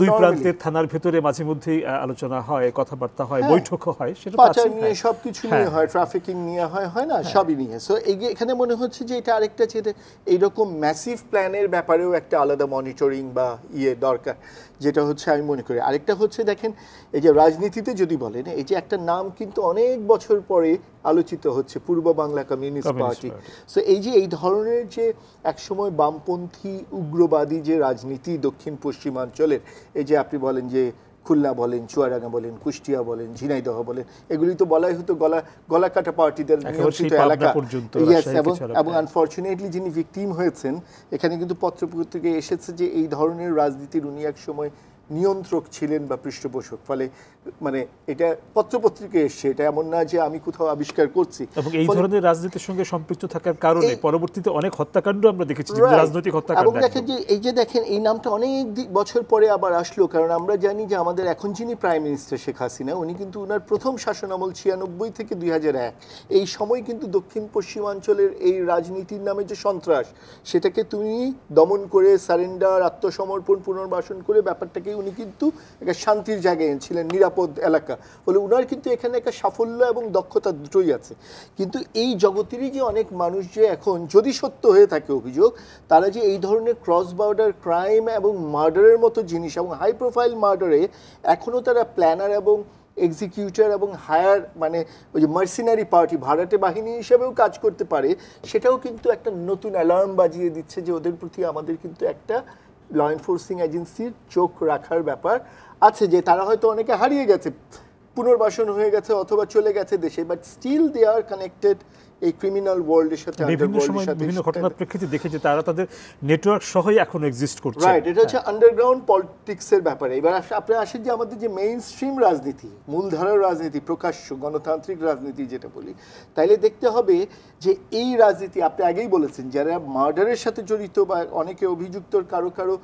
দুই প্রান্তের থানার ভেতরে মাঝে মধ্যে আলোচনা হয় কথাবার্তা হয় হ্যাঁ। বৈঠক হয় সেটা পাচার নিয়ে হ্যাঁ। সবকিছু নিয়ে হ্যাঁ। হয় ট্রাফিকিং নিয়ে হয় হয় না সবই নিয়ে সো এখানে মনে হচ্ছে যে এটা আরেকটা যে এইরকম ম্যাসিভ প্ল্যানের ব্যাপারেও একটা আলাদা মনিটরিং বা ইয়ে দরকার যেটা হচ্ছে আমি মনে করি আরেকটা হচ্ছে দেখেন এই যে রাজনীতিতে যদি বলেন এই যে একটা নাম কিন্তু অনেক বছর পরে আলোচিত হচ্ছে পূর্ব বাংলা কমিউনিস্ট পার্টি সো এই যে এই ধরনের যে একসময় বামপন্থী উগ্রবাদী যে রাজনীতি দক্ষিণ পশ্চিমাঞ্চলের এই যে আপনি বলেন যে খুলনা বলেন চুয়াডাঙ্গা বলেন কুষ্টিয়া বলেন ঝিনাইদহ বলেন এগুলি তো বলাই হতো গলা গলাকাটা পার্টিদের নিয়ন্ত্রিত এলাকা ইয়াস এবং এবং আনফর্চুনেটলি যিনি ভিকটিম হয়েছেন এখানে কিন্তু পত্রপত্রিকায় এসেছে যে এই ধরনের রাজনীতির উনি এক সময় নিয়ন্ত্রক ছিলেন বা পৃষ্ঠপোষক ফলে মানে এটা পত্রপত্রিকা এসছে এটা এমন না যে আমি কোথাও আবিষ্কার করছি এবং এই ধরনের রাজনীতির সঙ্গে সম্পৃক্ত থাকার কারণে পরবর্তীতে অনেক হত্যাকাণ্ড আমরা দেখেছি রাজনৈতিক হত্যাকাণ্ড এবং দেখেন যে এই যে দেখেন এই নামটা অনেক বছর পরে আবার আসলো কারণ আমরা জানি যে আমাদের এখন যিনি প্রাইম মিনিস্টার শেখ হাসিনা উনি কিন্তু ওনার প্রথম শাসন আমল ছিয়ানব্বই থেকে দুই এই সময় কিন্তু দক্ষিণ পশ্চিমাঞ্চলের এই রাজনীতির নামে যে সন্ত্রাস সেটাকে তুমি দমন করে সারেন্ডার আত্মসমর্পণ পুনর্বাসন করে ব্যাপারটাকে উনি কিন্তু একটা শান্তির জায়গায় এনেছিলেন নিরাপদ নিরাপদ এলাকা ফলে ওনার কিন্তু এখানে একটা সাফল্য এবং দক্ষতা দুটোই আছে কিন্তু এই জগতেরই যে অনেক মানুষ যে এখন যদি সত্য হয়ে থাকে অভিযোগ তারা যে এই ধরনের ক্রস বর্ডার ক্রাইম এবং মার্ডারের মতো জিনিস এবং হাই প্রোফাইল মার্ডারে এখনও তারা প্ল্যানার এবং এক্সিকিউটার এবং হায়ার মানে ওই যে মার্সিনারি পার্টি ভাড়াটে বাহিনী হিসেবেও কাজ করতে পারে সেটাও কিন্তু একটা নতুন অ্যালার্ম বাজিয়ে দিচ্ছে যে ওদের প্রতি আমাদের কিন্তু একটা ল এনফোর্সিং এজেন্সির চোখ রাখার ব্যাপার আছে যে তারা হয়তো অনেকে হারিয়ে গেছে পুনর্বাসন হয়ে গেছে অথবা চলে গেছে দেশে but still they are connected এই ক্রিমিনাল মানে ওয়ার্ল্ডের সাথে বিভিন্ন সময় বিভিন্ন ঘটনার প্রেক্ষিতে দেখেছি তারা তাদের নেটওয়ার্ক সহই এখন এক্সিস্ট করছে রাইট এটা হচ্ছে আন্ডারগ্রাউন্ড হ্যাঁ। এর ব্যাপারে এবার আপনি আসেন যে আমাদের যে মেইন স্ট্রিম রাজনীতি মূলধারার রাজনীতি প্রকাশ্য গণতান্ত্রিক রাজনীতি যেটা বলি তাইলে দেখতে হবে যে এই রাজনীতি আপনি আগেই বলেছেন যারা মার্ডারের সাথে জড়িত বা অনেকে অভিযুক্ত কারো কারো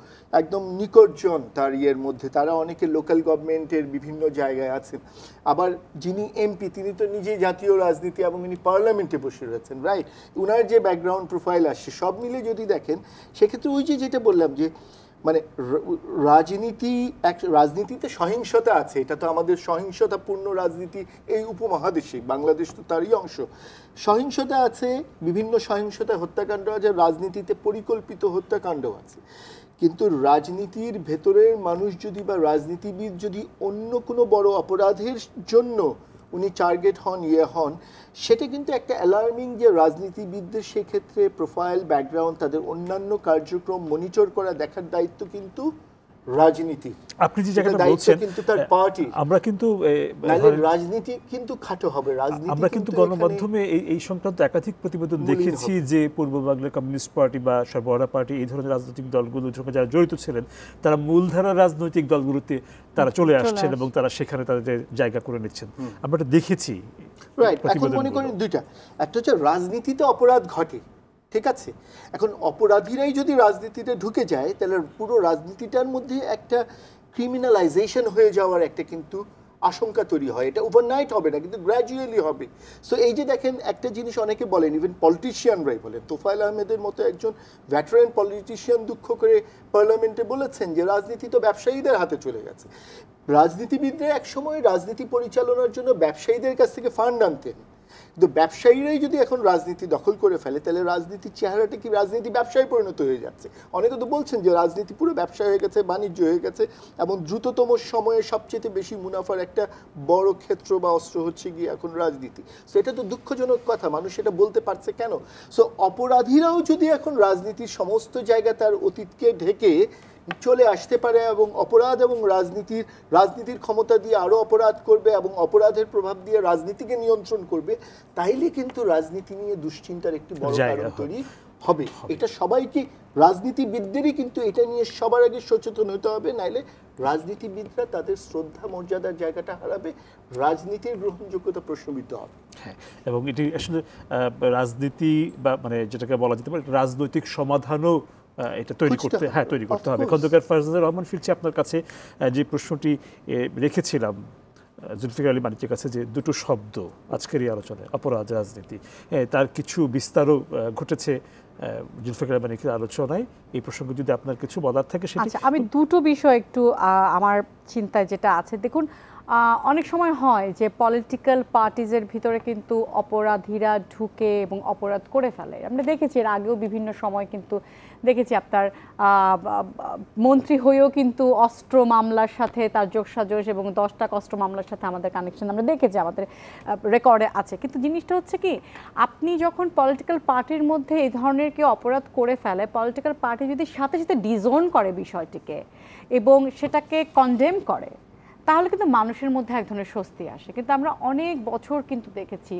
একদম নিকটজন তার ইয়ের মধ্যে তারা অনেকে লোকাল গভর্নমেন্টের বিভিন্ন জায়গায় আছেন আবার যিনি এমপি তিনি তো নিজেই জাতীয় রাজনীতি এবং ইনি পার্লামেন্টে বসে রয়েছেন রাইট উনার যে ব্যাকগ্রাউন্ড প্রোফাইল আসছে সব মিলে যদি দেখেন সেক্ষেত্রে ওই যে যেটা বললাম যে মানে রাজনীতি এক রাজনীতিতে সহিংসতা আছে এটা তো আমাদের সহিংসতাপূর্ণ রাজনীতি এই উপমহাদেশে বাংলাদেশ তো তারই অংশ সহিংসতা আছে বিভিন্ন সহিংসতা হত্যাকাণ্ড আছে রাজনীতিতে পরিকল্পিত হত্যাকাণ্ড আছে কিন্তু রাজনীতির ভেতরের মানুষ যদি বা রাজনীতিবিদ যদি অন্য কোনো বড় অপরাধের জন্য উনি টার্গেট হন ইয়ে হন সেটা কিন্তু একটা অ্যালার্মিং যে রাজনীতিবিদদের সেক্ষেত্রে প্রোফাইল ব্যাকগ্রাউন্ড তাদের অন্যান্য কার্যক্রম মনিটর করা দেখার দায়িত্ব কিন্তু রাজনীতি আপনি যে জায়গাটা বলছেন কিন্তু তার পার্টি আমরা কিন্তু রাজনীতি কিন্তু খাটো হবে রাজনীতি আমরা কিন্তু গণমাধ্যমে এই সংক্রান্ত একাধিক প্রতিবেদন দেখেছি যে পূর্ব বাংলার কমিউনিস্ট পার্টি বা সর্বহারা পার্টি এই ধরনের রাজনৈতিক দলগুলো যারা জড়িত ছিলেন তারা মূলধারা রাজনৈতিক দলগুলোতে তারা চলে আসছেন এবং তারা সেখানে তাদের জায়গা করে নিচ্ছেন আমরা এটা দেখেছি রাইট এখন মনে করেন দুইটা একটা হচ্ছে রাজনীতিতে অপরাধ ঘটে ঠিক আছে এখন অপরাধীরাই যদি রাজনীতিতে ঢুকে যায় তাহলে পুরো রাজনীতিটার মধ্যে একটা ক্রিমিনালাইজেশন হয়ে যাওয়ার একটা কিন্তু আশঙ্কা তৈরি হয় এটা ওভারনাইট হবে না কিন্তু গ্র্যাজুয়ালি হবে সো এই যে দেখেন একটা জিনিস অনেকে বলেন ইভেন পলিটিশিয়ানরাই বলেন তোফায়ল আহমেদের মতো একজন ভ্যাটারেন পলিটিশিয়ান দুঃখ করে পার্লামেন্টে বলেছেন যে রাজনীতি তো ব্যবসায়ীদের হাতে চলে গেছে রাজনীতিবিদরা একসময় রাজনীতি পরিচালনার জন্য ব্যবসায়ীদের কাছ থেকে ফান্ড আনতেন কিন্তু ব্যবসায়ীরাই যদি এখন রাজনীতি দখল করে ফেলে তাহলে রাজনীতির চেহারাটা কি রাজনীতি ব্যবসায় পরিণত হয়ে যাচ্ছে অনেকে তো বলছেন যে রাজনীতি পুরো ব্যবসা হয়ে গেছে বাণিজ্য হয়ে গেছে এবং দ্রুততম সময়ে সবচেয়ে বেশি মুনাফার একটা বড় ক্ষেত্র বা অস্ত্র হচ্ছে গিয়ে এখন রাজনীতি সো এটা তো দুঃখজনক কথা মানুষ এটা বলতে পারছে কেন সো অপরাধীরাও যদি এখন রাজনীতির সমস্ত জায়গা তার অতীতকে ঢেকে চলে আসতে পারে এবং অপরাধ এবং রাজনীতির রাজনীতির ক্ষমতা দিয়ে আরও অপরাধ করবে এবং অপরাধের প্রভাব দিয়ে রাজনীতিকে নিয়ন্ত্রণ করবে তাইলে কিন্তু রাজনীতি নিয়ে দুশ্চিন্তার একটি বড় কারণ তৈরি হবে এটা সবাইকে রাজনীতিবিদদেরই কিন্তু এটা নিয়ে সবার আগে সচেতন হতে হবে নাইলে রাজনীতিবিদরা তাদের শ্রদ্ধা মর্যাদার জায়গাটা হারাবে রাজনীতির গ্রহণযোগ্যতা প্রশ্নবিদ্ধ হবে হ্যাঁ এবং এটি আসলে রাজনীতি বা মানে যেটাকে বলা যেতে পারে রাজনৈতিক সমাধানও এটা তৈরি করতে হ্যাঁ তৈরি করতে হবে খন্দকার ফারজাদ রহমান ফিরছি আপনার কাছে যে প্রশ্নটি রেখেছিলাম জুলফিকার আলী মানিকের কাছে যে দুটো শব্দ আজকের এই আলোচনায় অপরাধ রাজনীতি তার কিছু বিস্তারও ঘটেছে জুলফিকার আলী মানিকের আলোচনায় এই প্রসঙ্গে যদি আপনার কিছু বলার থাকে সেটা আচ্ছা, আমি দুটো বিষয় একটু আমার চিন্তায় যেটা আছে দেখুন অনেক সময় হয় যে পলিটিক্যাল পার্টিজের ভিতরে কিন্তু অপরাধীরা ঢুকে এবং অপরাধ করে ফেলে আমরা দেখেছি এর আগেও বিভিন্ন সময় কিন্তু দেখেছি আপনার মন্ত্রী হয়েও কিন্তু অস্ত্র মামলার সাথে তার যোগসাজস এবং দশটা অস্ত্র মামলার সাথে আমাদের কানেকশন আমরা দেখেছি আমাদের রেকর্ডে আছে কিন্তু জিনিসটা হচ্ছে কি আপনি যখন পলিটিক্যাল পার্টির মধ্যে এই ধরনের কেউ অপরাধ করে ফেলে পলিটিক্যাল পার্টি যদি সাথে সাথে ডিজোন করে বিষয়টিকে এবং সেটাকে কনডেম করে তাহলে কিন্তু মানুষের মধ্যে এক ধরনের স্বস্তি আসে কিন্তু আমরা অনেক বছর কিন্তু দেখেছি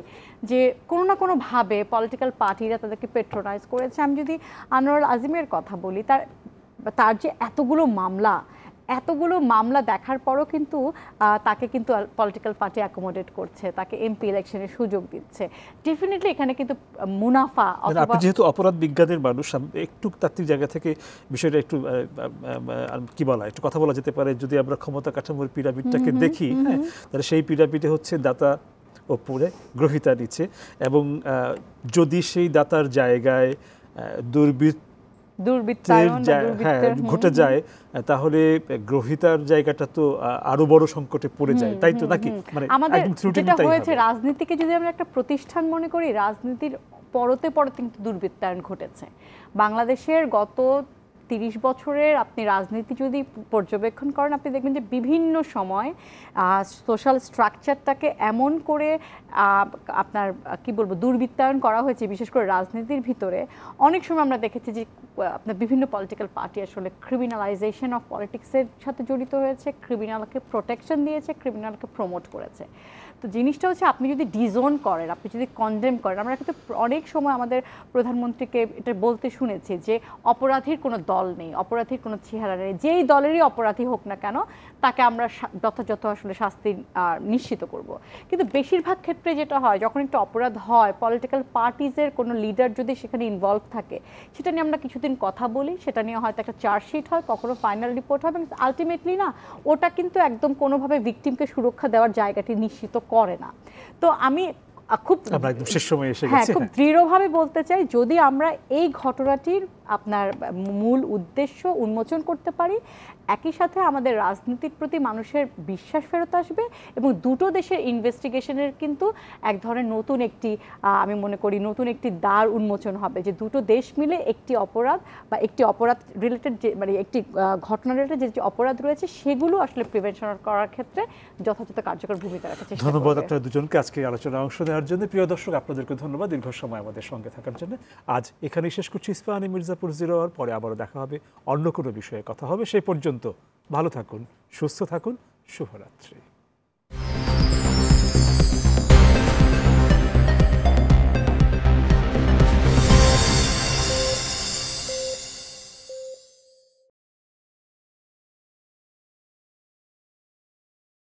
যে কোনো না কোনোভাবে পলিটিক্যাল পার্টিরা তাদেরকে পেট্রোনাইজ করেছে আমি যদি আনোয়ার আজিমের কথা বলি তার তার যে এতগুলো মামলা এতগুলো মামলা দেখার পরও কিন্তু তাকে কিন্তু পলিটিক্যাল পার্টি অ্যাকোমোডেট করছে তাকে এমপি ইলেকশনের সুযোগ দিচ্ছে ডেফিনেটলি এখানে কিন্তু মুনাফা আপনি যেহেতু অপরাধ বিজ্ঞানের মানুষ একটু তাত্ত্বিক জায়গা থেকে বিষয়টা একটু কি বলা একটু কথা বলা যেতে পারে যদি আমরা ক্ষমতা কাঠামোর পিরামিডটাকে দেখি হ্যাঁ তাহলে সেই পিরামিডে হচ্ছে দাতা ওপরে গ্রহিতা নিচ্ছে এবং যদি সেই দাতার জায়গায় দুর্বৃত্ত হ্যাঁ, ঘটে যায় তাহলে গ্রহিতার জায়গাটা তো আরো বড় সংকটে পড়ে যায় তাই তো নাকি মানে হয়েছে রাজনীতিকে যদি আমরা একটা প্রতিষ্ঠান মনে করি রাজনীতির পরতে পরতে কিন্তু দুর্বৃত্তায়ন ঘটেছে বাংলাদেশের গত তিরিশ বছরের আপনি রাজনীতি যদি পর্যবেক্ষণ করেন আপনি দেখবেন যে বিভিন্ন সময় সোশ্যাল স্ট্রাকচারটাকে এমন করে আপনার কি বলবো দুর্বৃত্তায়ন করা হয়েছে বিশেষ করে রাজনীতির ভিতরে অনেক সময় আমরা দেখেছি যে আপনার বিভিন্ন পলিটিক্যাল পার্টি আসলে ক্রিমিনালাইজেশন অফ পলিটিক্সের সাথে জড়িত হয়েছে ক্রিমিনালকে প্রোটেকশন দিয়েছে ক্রিমিনালকে প্রমোট করেছে তো জিনিসটা হচ্ছে আপনি যদি ডিজোন করেন আপনি যদি কন্ডেম করেন আমরা কিন্তু অনেক সময় আমাদের প্রধানমন্ত্রীকে এটা বলতে শুনেছি যে অপরাধীর কোনো দল নেই অপরাধীর কোনো চেহারা নেই যেই দলেরই অপরাধী হোক না কেন তাকে আমরা যথাযথ আসলে শাস্তি নিশ্চিত করব। কিন্তু বেশিরভাগ ক্ষেত্রে যেটা হয় যখন একটা অপরাধ হয় পলিটিক্যাল পার্টিজের কোনো লিডার যদি সেখানে ইনভলভ থাকে সেটা নিয়ে আমরা কিছুদিন কথা বলি সেটা নিয়ে হয়তো একটা চার্জশিট হয় কখনো ফাইনাল রিপোর্ট হয় এবং আলটিমেটলি না ওটা কিন্তু একদম কোনোভাবে ভিকটিমকে সুরক্ষা দেওয়ার জায়গাটি নিশ্চিত করে না তো আমি খুব শেষ সময় এসে হ্যাঁ খুব হ্যাঁ। দৃঢ়ভাবে বলতে চাই যদি আমরা এই ঘটনাটির আপনার মূল উদ্দেশ্য উন্মোচন করতে পারি একই সাথে আমাদের রাজনীতির প্রতি মানুষের বিশ্বাস ফেরত আসবে এবং দুটো দেশের ইনভেস্টিগেশনের কিন্তু এক ধরনের নতুন একটি আমি মনে করি নতুন একটি দ্বার উন্মোচন হবে যে দুটো দেশ মিলে একটি অপরাধ বা একটি অপরাধ রিলেটেড যে মানে একটি ঘটনা রিলেটেড যে অপরাধ রয়েছে সেগুলো আসলে প্রিভেনশন করার ক্ষেত্রে যথাযথ কার্যকর ভূমিকা রাখার চেষ্টা ধন্যবাদ আপনারা দুজনকে আজকে আলোচনায় অংশ নেওয়ার জন্য প্রিয় দর্শক আপনাদেরকে ধন্যবাদ দীর্ঘ সময় আমাদের সঙ্গে থাকার জন্য আজ এখানে শেষ করছি আনি মির্জা মির্জাপুর জিরো আর পরে আবারও দেখা হবে অন্য কোনো বিষয়ে কথা হবে সেই পর্যন্ত ভালো থাকুন সুস্থ থাকুন শুভরাত্রি